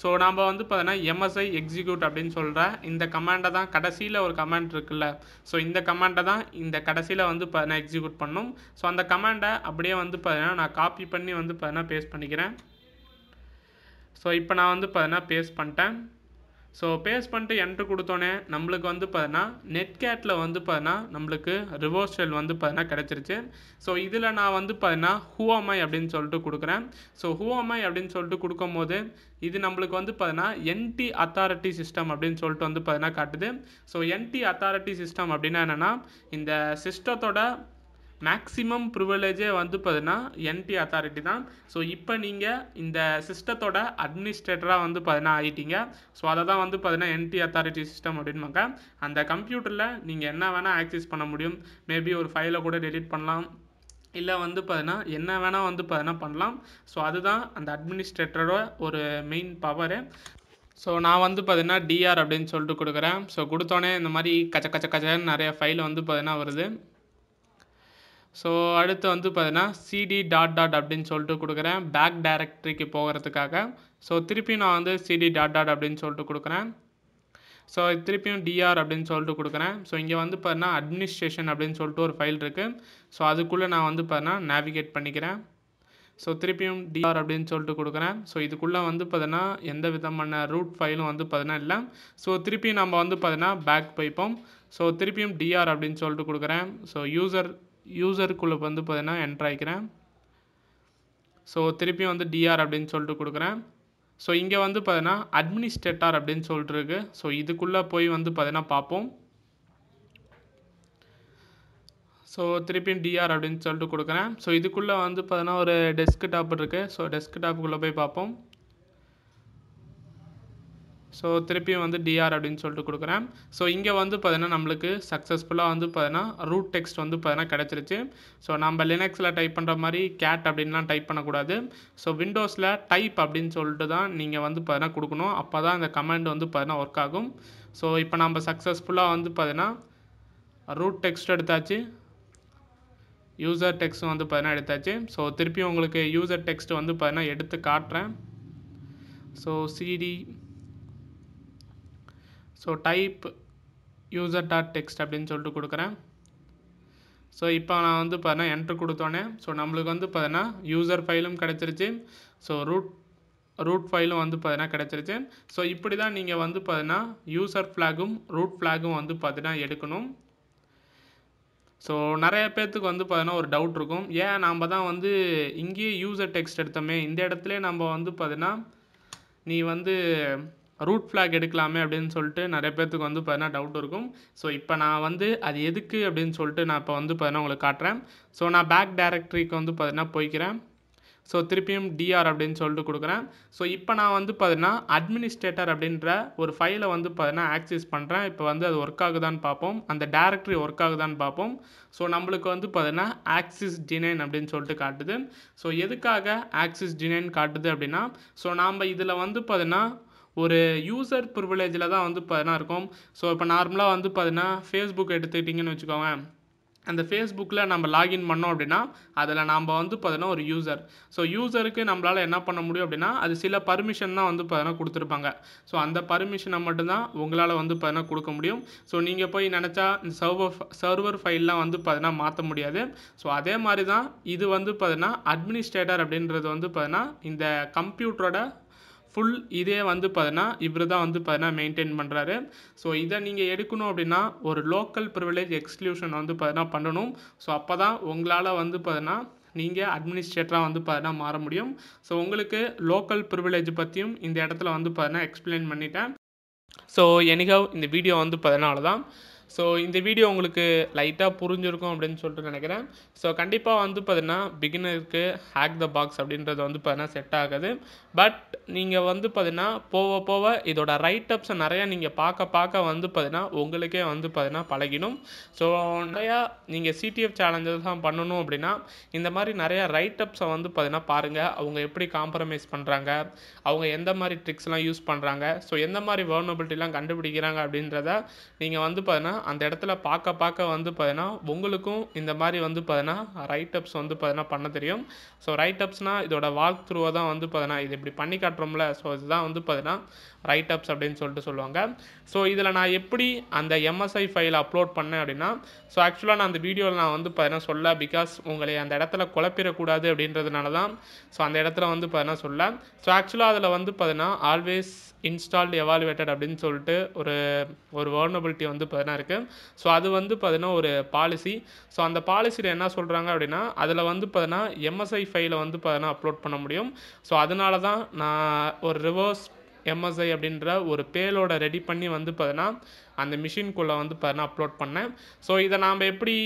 ஸோ நாம் வந்து பார்த்தோன்னா எம்எஸ்ஐ எக்ஸிக்யூட் அப்படின்னு சொல்கிற இந்த கமாண்டை தான் கடைசியில் ஒரு கமாண்ட் இருக்குல்ல ஸோ இந்த கமாண்டை தான் இந்த கடைசியில் வந்து நான் எக்ஸிக்யூட் பண்ணும் ஸோ அந்த கமாண்டை அப்படியே வந்து பார்த்தீங்கன்னா நான் காப்பி பண்ணி வந்து பார்த்தீங்கன்னா பேஸ்ட் பண்ணிக்கிறேன் ஸோ இப்போ நான் வந்து பார்த்தீங்கன்னா பேஸ்ட் பண்ணிட்டேன் ஸோ பேஸ் பண்ணிட்டு என்ட்ரு கொடுத்தோன்னே நம்மளுக்கு வந்து பார்த்தீங்கன்னா கேட்டில் வந்து பார்த்தீங்கன்னா நம்மளுக்கு ரிவர்ஸ் ஷெல் வந்து பார்த்தீங்கன்னா கிடச்சிருச்சு ஸோ இதில் நான் வந்து பார்த்தீங்கன்னா ஹூவாமை அப்படின்னு சொல்லிட்டு கொடுக்குறேன் ஸோ ஹூவாமை அப்படின்னு சொல்லிட்டு கொடுக்கும்போது இது நம்மளுக்கு வந்து பார்த்தீங்கன்னா என்டி அத்தாரிட்டி சிஸ்டம் அப்படின்னு சொல்லிட்டு வந்து பார்த்தீங்கன்னா காட்டுது ஸோ என்டி அத்தாரிட்டி சிஸ்டம் அப்படின்னா என்னென்னா இந்த சிஸ்டத்தோட மேக்ஸிமம் ப்ரிவலேஜே வந்து பார்த்தீங்கன்னா என்டி அத்தாரிட்டி தான் ஸோ இப்போ நீங்கள் இந்த சிஸ்டத்தோட அட்மினிஸ்ட்ரேட்டராக வந்து பார்த்தீங்கன்னா ஆகிட்டீங்க ஸோ அதை தான் வந்து பார்த்தீங்கன்னா என்டி அத்தாரிட்டி சிஸ்டம் அப்படின்னு அந்த கம்ப்யூட்டரில் நீங்கள் என்ன வேணால் ஆக்சஸ் பண்ண முடியும் மேபி ஒரு ஃபைலை கூட டெலிட் பண்ணலாம் இல்லை வந்து பார்த்தீங்கன்னா என்ன வேணால் வந்து பார்த்தீங்கன்னா பண்ணலாம் ஸோ அதுதான் அந்த அட்மினிஸ்ட்ரேட்டரோட ஒரு மெயின் பவரு ஸோ நான் வந்து பார்த்தீங்கன்னா டிஆர் அப்படின்னு சொல்லிட்டு கொடுக்குறேன் ஸோ கொடுத்தோன்னே இந்த மாதிரி கச்ச கச்ச கச்சன்னு நிறைய ஃபைல் வந்து பார்த்தீங்கன்னா வருது ஸோ அடுத்து வந்து பார்த்தீங்கன்னா சிடி டாட் டாட் அப்படின்னு சொல்லிட்டு கொடுக்குறேன் பேக் டேரக்ட்ரிக்கு போகிறதுக்காக ஸோ திருப்பியும் நான் வந்து சிடி டாட் டாட் அப்படின்னு சொல்லிட்டு கொடுக்குறேன் ஸோ திருப்பியும் டிஆர் அப்படின்னு சொல்லிட்டு கொடுக்குறேன் ஸோ இங்கே வந்து பார்த்தீங்கன்னா அட்மினிஸ்ட்ரேஷன் அப்படின்னு சொல்லிட்டு ஒரு ஃபைல் இருக்குது ஸோ அதுக்குள்ளே நான் வந்து பார்த்தீங்கன்னா நேவிகேட் பண்ணிக்கிறேன் ஸோ திருப்பியும் டிஆர் அப்படின்னு சொல்லிட்டு கொடுக்குறேன் ஸோ இதுக்குள்ளே வந்து பார்த்தீங்கன்னா எந்த விதமான ரூட் ஃபைலும் வந்து பார்த்தீங்கன்னா இல்லை ஸோ திருப்பி நம்ம வந்து பார்த்தீங்கன்னா பேக் போய்ப்போம் ஸோ திருப்பியும் டிஆர் அப்படின்னு சொல்லிட்டு கொடுக்குறேன் ஸோ யூசர் யூசருக்குள்ளே வந்து பார்த்திங்கன்னா என்ட்ரு ஆகிக்கிறேன் ஸோ திருப்பியும் வந்து டிஆர் அப்படின்னு சொல்லிட்டு கொடுக்குறேன் ஸோ இங்கே வந்து பார்த்தீங்கன்னா அட்மினிஸ்ட்ரேட்டார் அப்படின்னு சொல்லிட்டு இருக்கு ஸோ இதுக்குள்ளே போய் வந்து பார்த்தீங்கன்னா பார்ப்போம் ஸோ திருப்பியும் டிஆர் அப்படின்னு சொல்லிட்டு கொடுக்குறேன் ஸோ இதுக்குள்ளே வந்து பார்த்தீங்கன்னா ஒரு டெஸ்க் டாப் இருக்குது ஸோ டெஸ்க் டாப்புக்குள்ளே போய் பார்ப்போம் ஸோ திருப்பியும் வந்து டிஆர் அப்படின்னு சொல்லிட்டு கொடுக்குறேன் ஸோ இங்கே வந்து பார்த்தீங்கன்னா நம்மளுக்கு சக்ஸஸ்ஃபுல்லாக வந்து பார்த்தீங்கன்னா ரூட் டெக்ஸ்ட் வந்து பார்த்தீங்கன்னா கிடச்சிருச்சு ஸோ நம்ம லினக்ஸில் டைப் பண்ணுற மாதிரி கேட் அப்படின்லாம் டைப் பண்ணக்கூடாது ஸோ விண்டோஸில் டைப் அப்படின்னு சொல்லிட்டு தான் நீங்கள் வந்து பார்த்தீங்கன்னா கொடுக்கணும் அப்போ தான் இந்த கமெண்ட் வந்து பார்த்தீங்கன்னா ஒர்க் ஆகும் ஸோ இப்போ நம்ம சக்ஸஸ்ஃபுல்லாக வந்து பார்த்தீங்கன்னா ரூட் டெக்ஸ்ட் எடுத்தாச்சு யூசர் டெக்ஸ்ட் வந்து பார்த்தீங்கன்னா எடுத்தாச்சு ஸோ திருப்பியும் உங்களுக்கு யூசர் டெக்ஸ்ட் வந்து பார்த்தீங்கன்னா எடுத்து காட்டுறேன் so CD so type user dot text அப்படின்னு சொல்லிட்டு கொடுக்குறேன் ஸோ இப்போ நான் வந்து பார்த்தீங்கன்னா என்ட்ரு கொடுத்தோன்னே ஸோ நம்மளுக்கு வந்து பார்த்தீங்கன்னா யூசர் ஃபைலும் கிடச்சிருச்சு ஸோ ரூட் ரூட் ஃபைலும் வந்து பார்த்தீங்கன்னா கிடச்சிருச்சு ஸோ இப்படி தான் நீங்கள் வந்து பார்த்தீங்கன்னா யூசர் ஃப்ளாகும் ரூட் ஃப்ளாகும் வந்து பார்த்தீங்கன்னா எடுக்கணும் ஸோ நிறைய பேர்த்துக்கு வந்து பார்த்தீங்கன்னா ஒரு டவுட் இருக்கும் ஏன் நாம் தான் வந்து இங்கேயே யூசர் டெக்ஸ்ட் எடுத்தோமே இந்த இடத்துல நம்ம வந்து பார்த்தீங்கன்னா நீ வந்து ரூட் ஃப்ளாக் எடுக்கலாமே அப்படின்னு சொல்லிட்டு நிறைய பேர்த்துக்கு வந்து பார்த்தீங்கன்னா டவுட் இருக்கும் ஸோ இப்போ நான் வந்து அது எதுக்கு அப்படின்னு சொல்லிட்டு நான் இப்போ வந்து பார்த்தீங்கன்னா உங்களுக்கு காட்டுறேன் ஸோ நான் பேக் டேரக்டரிக்கு வந்து பார்த்தீங்கன்னா போய்க்கிறேன் ஸோ திருப்பியும் டிஆர் அப்படின்னு சொல்லிட்டு கொடுக்குறேன் ஸோ இப்போ நான் வந்து பார்த்தீங்கன்னா அட்மினிஸ்ட்ரேட்டர் அப்படின்ற ஒரு ஃபைலை வந்து பார்த்தீங்கன்னா ஆக்சஸ் பண்ணுறேன் இப்போ வந்து அது ஒர்க் ஆகுதான்னு பார்ப்போம் அந்த டேரக்டரி ஒர்க் ஆகுதான்னு பார்ப்போம் ஸோ நம்மளுக்கு வந்து பார்த்தீங்கன்னா ஆக்சிஸ் டினைன் அப்படின்னு சொல்லிட்டு காட்டுது ஸோ எதுக்காக ஆக்சிஸ் டினைன் காட்டுது அப்படின்னா ஸோ நாம் இதில் வந்து பார்த்தீங்கன்னா ஒரு யூசர் ப்ரிவிலேஜில் தான் வந்து பார்த்தினா இருக்கும் ஸோ இப்போ நார்மலாக வந்து பார்த்தீங்கன்னா ஃபேஸ்புக் எடுத்துக்கிட்டிங்கன்னு வச்சுக்கோங்க அந்த ஃபேஸ்புக்கில் நம்ம லாகின் பண்ணோம் அப்படின்னா அதில் நாம் வந்து பார்த்தோன்னா ஒரு யூசர் ஸோ யூசருக்கு நம்மளால் என்ன பண்ண முடியும் அப்படின்னா அது சில பர்மிஷன் தான் வந்து பார்த்தீங்கன்னா கொடுத்துருப்பாங்க ஸோ அந்த பர்மிஷனை மட்டும்தான் உங்களால் வந்து பார்த்தீங்கன்னா கொடுக்க முடியும் ஸோ நீங்கள் போய் நினச்சா இந்த சர்வர் சர்வர் ஃபைல்லாம் வந்து பார்த்தீங்கன்னா மாற்ற முடியாது ஸோ அதே மாதிரி தான் இது வந்து பார்த்தீங்கன்னா அட்மினிஸ்ட்ரேட்டர் அப்படின்றது வந்து பார்த்தீங்கன்னா இந்த கம்ப்யூட்டரோட ஃபுல் இதே வந்து பார்த்தீங்கன்னா இவர் தான் வந்து பார்த்தீங்கன்னா மெயின்டைன் பண்ணுறாரு ஸோ இதை நீங்கள் எடுக்கணும் அப்படின்னா ஒரு லோக்கல் ப்ரிவிலேஜ் எக்ஸ்க்ளூஷன் வந்து பார்த்தீங்கன்னா பண்ணணும் ஸோ அப்போ தான் உங்களால் வந்து பார்த்தீங்கன்னா நீங்கள் அட்மினிஸ்ட்ரேட்டராக வந்து பார்த்தீங்கன்னா மாற முடியும் ஸோ உங்களுக்கு லோக்கல் ப்ரிவிலேஜ் பற்றியும் இந்த இடத்துல வந்து பார்த்தீங்கன்னா எக்ஸ்பிளைன் பண்ணிட்டேன் ஸோ எனக்காக இந்த வீடியோ வந்து பார்த்தீங்கன்னா தான் ஸோ இந்த வீடியோ உங்களுக்கு லைட்டாக புரிஞ்சிருக்கும் அப்படின்னு சொல்லிட்டு நினைக்கிறேன் ஸோ கண்டிப்பாக வந்து பார்த்தீங்கன்னா பிகினருக்கு ஹேக் த பாக்ஸ் அப்படின்றது வந்து பார்த்தீங்கன்னா செட் ஆகுது பட் நீங்கள் வந்து பார்த்தீங்கன்னா போக போக இதோட ரைட் அப்ஸை நிறையா நீங்கள் பார்க்க பார்க்க வந்து பார்த்தீங்கன்னா உங்களுக்கே வந்து பார்த்தீங்கன்னா பழகிடும் ஸோ நிறையா நீங்கள் சிடிஎஃப் சேலஞ்சஸ் தான் பண்ணணும் அப்படின்னா இந்த மாதிரி நிறையா ரைட் அப்ஸை வந்து பார்த்தீங்கன்னா பாருங்கள் அவங்க எப்படி காம்ப்ரமைஸ் பண்ணுறாங்க அவங்க எந்த மாதிரி ட்ரிக்ஸ்லாம் யூஸ் பண்ணுறாங்க ஸோ எந்த மாதிரி வேர்னபிலிட்டிலாம் கண்டுபிடிக்கிறாங்க அப்படின்றத நீங்கள் வந்து பார்த்தீங்கன்னா அந்த இடத்துல பார்க்க பார்க்க வந்து பார்த்தீங்கன்னா உங்களுக்கும் இந்த மாதிரி வந்து பார்த்தீங்கன்னா ரைட் அப்ஸ் வந்து பார்த்தீங்கன்னா பண்ண தெரியும் ஸோ ரைட் அப்ஸ்னால் இதோட வாக் த்ரூவாக தான் வந்து பார்த்தீங்கன்னா இது இப்படி பண்ணி காட்டுறோம்ல ஸோ இதுதான் வந்து பார்த்தீங்கன்னா ரைட் அப்ஸ் அப்படின்னு சொல்லிட்டு சொல்லுவாங்க ஸோ இதில் நான் எப்படி அந்த எம்எஸ்ஐ ஃபைல் அப்லோட் பண்ணேன் அப்படின்னா ஸோ ஆக்சுவலாக நான் அந்த வீடியோவில் நான் வந்து பார்த்தீங்கன்னா சொல்ல பிகாஸ் உங்களை அந்த இடத்துல குழப்பிடக்கூடாது அப்படின்றதுனால தான் ஸோ அந்த இடத்துல வந்து பார்த்தீங்கன்னா சொல்ல ஸோ ஆக்சுவலாக அதில் வந்து பார்த்தீங்கன்னா ஆல்வேஸ் இன்ஸ்டால்டு எவால்வேட்டட் அப்படின்னு சொல்லிட்டு ஒரு ஒரு வேர்னபிலிட்டி வந்து பார்த்தீங்கன்னா இருக்குது ஸோ அது வந்து பார்த்தீங்கன்னா ஒரு பாலிசி ஸோ அந்த பாலிசியில் என்ன சொல்கிறாங்க அப்படின்னா அதில் வந்து பார்த்தீங்கன்னா எம்எஸ்ஐ ஃபைலை வந்து பார்த்தீங்கன்னா அப்லோட் பண்ண முடியும் ஸோ அதனால தான் நான் ஒரு ரிவர்ஸ் எம்எஸ்ஐ அப்படின்ற ஒரு பேலோட ரெடி பண்ணி வந்து பார்த்தீங்கன்னா அந்த மிஷின்குள்ளே வந்து பார்த்தீங்கன்னா அப்லோட் பண்ணேன் ஸோ இதை நாம் எப்படி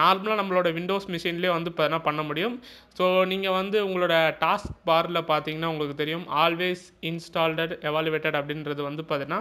நார்மலாக நம்மளோட விண்டோஸ் மிஷின்லேயே வந்து பார்த்தீங்கன்னா பண்ண முடியும் ஸோ நீங்கள் வந்து உங்களோட டாஸ்க் பாரில் பார்த்தீங்கன்னா உங்களுக்கு தெரியும் ஆல்வேஸ் இன்ஸ்டால்டட் எவாலுவேட்டட் அப்படின்றது வந்து பார்த்தீங்கன்னா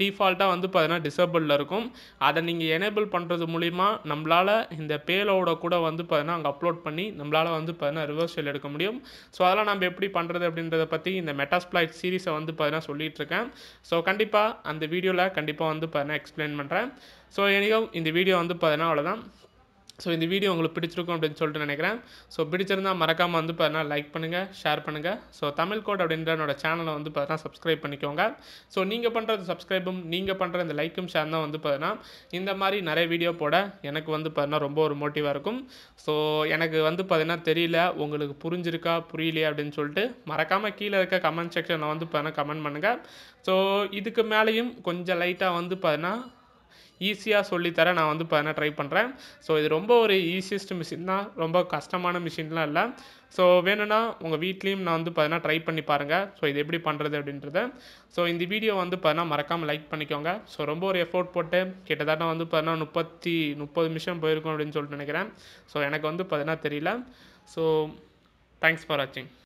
டிஃபால்ட்டாக வந்து பார்த்தீங்கன்னா டிசபிளில் இருக்கும் அதை நீங்கள் எனேபிள் பண்ணுறது மூலிமா நம்மளால் இந்த பேலோட கூட வந்து பார்த்தீங்கன்னா அங்கே அப்லோட் பண்ணி நம்மளால் வந்து பார்த்தீங்கன்னா ரிவர்சல் எடுக்க முடியும் ஸோ அதெல்லாம் நம்ம எப்படி பண்ணுறது அப்படின்றத பற்றி இந்த மெட்டாஸ்பிளாய்ட் சீரிஸை வந்து பார்த்தீங்கன்னா சொல்லிகிட்ருக்கேன் ஸோ கண்டிப்பாக அந்த வீடியோவில் கண்டிப்பாக வந்து பார்த்தீங்கன்னா எக்ஸ்பிளைன் பண்ணுறேன் ஸோ எனக்கும் இந்த வீடியோ வந்து பார்த்தீங்கன்னா அவ்வளோதான் ஸோ இந்த வீடியோ உங்களுக்கு பிடிச்சிருக்கும் அப்படின்னு சொல்லிட்டு நினைக்கிறேன் ஸோ பிடிச்சிருந்தால் மறக்காமல் வந்து பார்த்தீங்கன்னா லைக் பண்ணுங்கள் ஷேர் பண்ணுங்கள் ஸோ தமிழ் கோட் அப்படின்ற என்னோடய சேனலை வந்து பார்த்தா சப்ஸ்கிரைப் பண்ணிக்கோங்க ஸோ நீங்கள் பண்ணுறது சப்ஸ்கிரைபும் நீங்கள் பண்ணுற இந்த லைக்கும் ஷேர் தான் வந்து பார்த்தீங்கன்னா இந்த மாதிரி நிறைய வீடியோ போட எனக்கு வந்து பார்த்தீங்கன்னா ரொம்ப ஒரு மோட்டிவாக இருக்கும் ஸோ எனக்கு வந்து பார்த்தீங்கன்னா தெரியல உங்களுக்கு புரிஞ்சிருக்கா புரியலையா அப்படின்னு சொல்லிட்டு மறக்காமல் கீழே இருக்க கமெண்ட் செக்ஷனில் வந்து பார்த்தீங்கன்னா கமெண்ட் பண்ணுங்கள் ஸோ இதுக்கு மேலேயும் கொஞ்சம் லைட்டாக வந்து பார்த்தீங்கன்னா ஈஸியாக சொல்லித்தர நான் வந்து இப்போ ட்ரை பண்ணுறேன் ஸோ இது ரொம்ப ஒரு ஈஸியஸ்ட் மிஷின் தான் ரொம்ப கஷ்டமான மிஷின்லாம் இல்லை ஸோ வேணும்னா உங்கள் வீட்லேயும் நான் வந்து பார்த்தீங்கன்னா ட்ரை பண்ணி பாருங்கள் ஸோ இது எப்படி பண்ணுறது அப்படின்றத ஸோ இந்த வீடியோ வந்து பார்த்தீங்கன்னா மறக்காமல் லைக் பண்ணிக்கோங்க ஸோ ரொம்ப ஒரு எஃபோர்ட் போட்டு கிட்டத்தட்ட வந்து பார்த்தீங்கன்னா முப்பத்தி முப்பது நிமிஷம் போயிருக்கும் அப்படின்னு சொல்லிட்டு நினைக்கிறேன் ஸோ எனக்கு வந்து பார்த்தீங்கன்னா தெரியல ஸோ தேங்க்ஸ் ஃபார் வாட்சிங்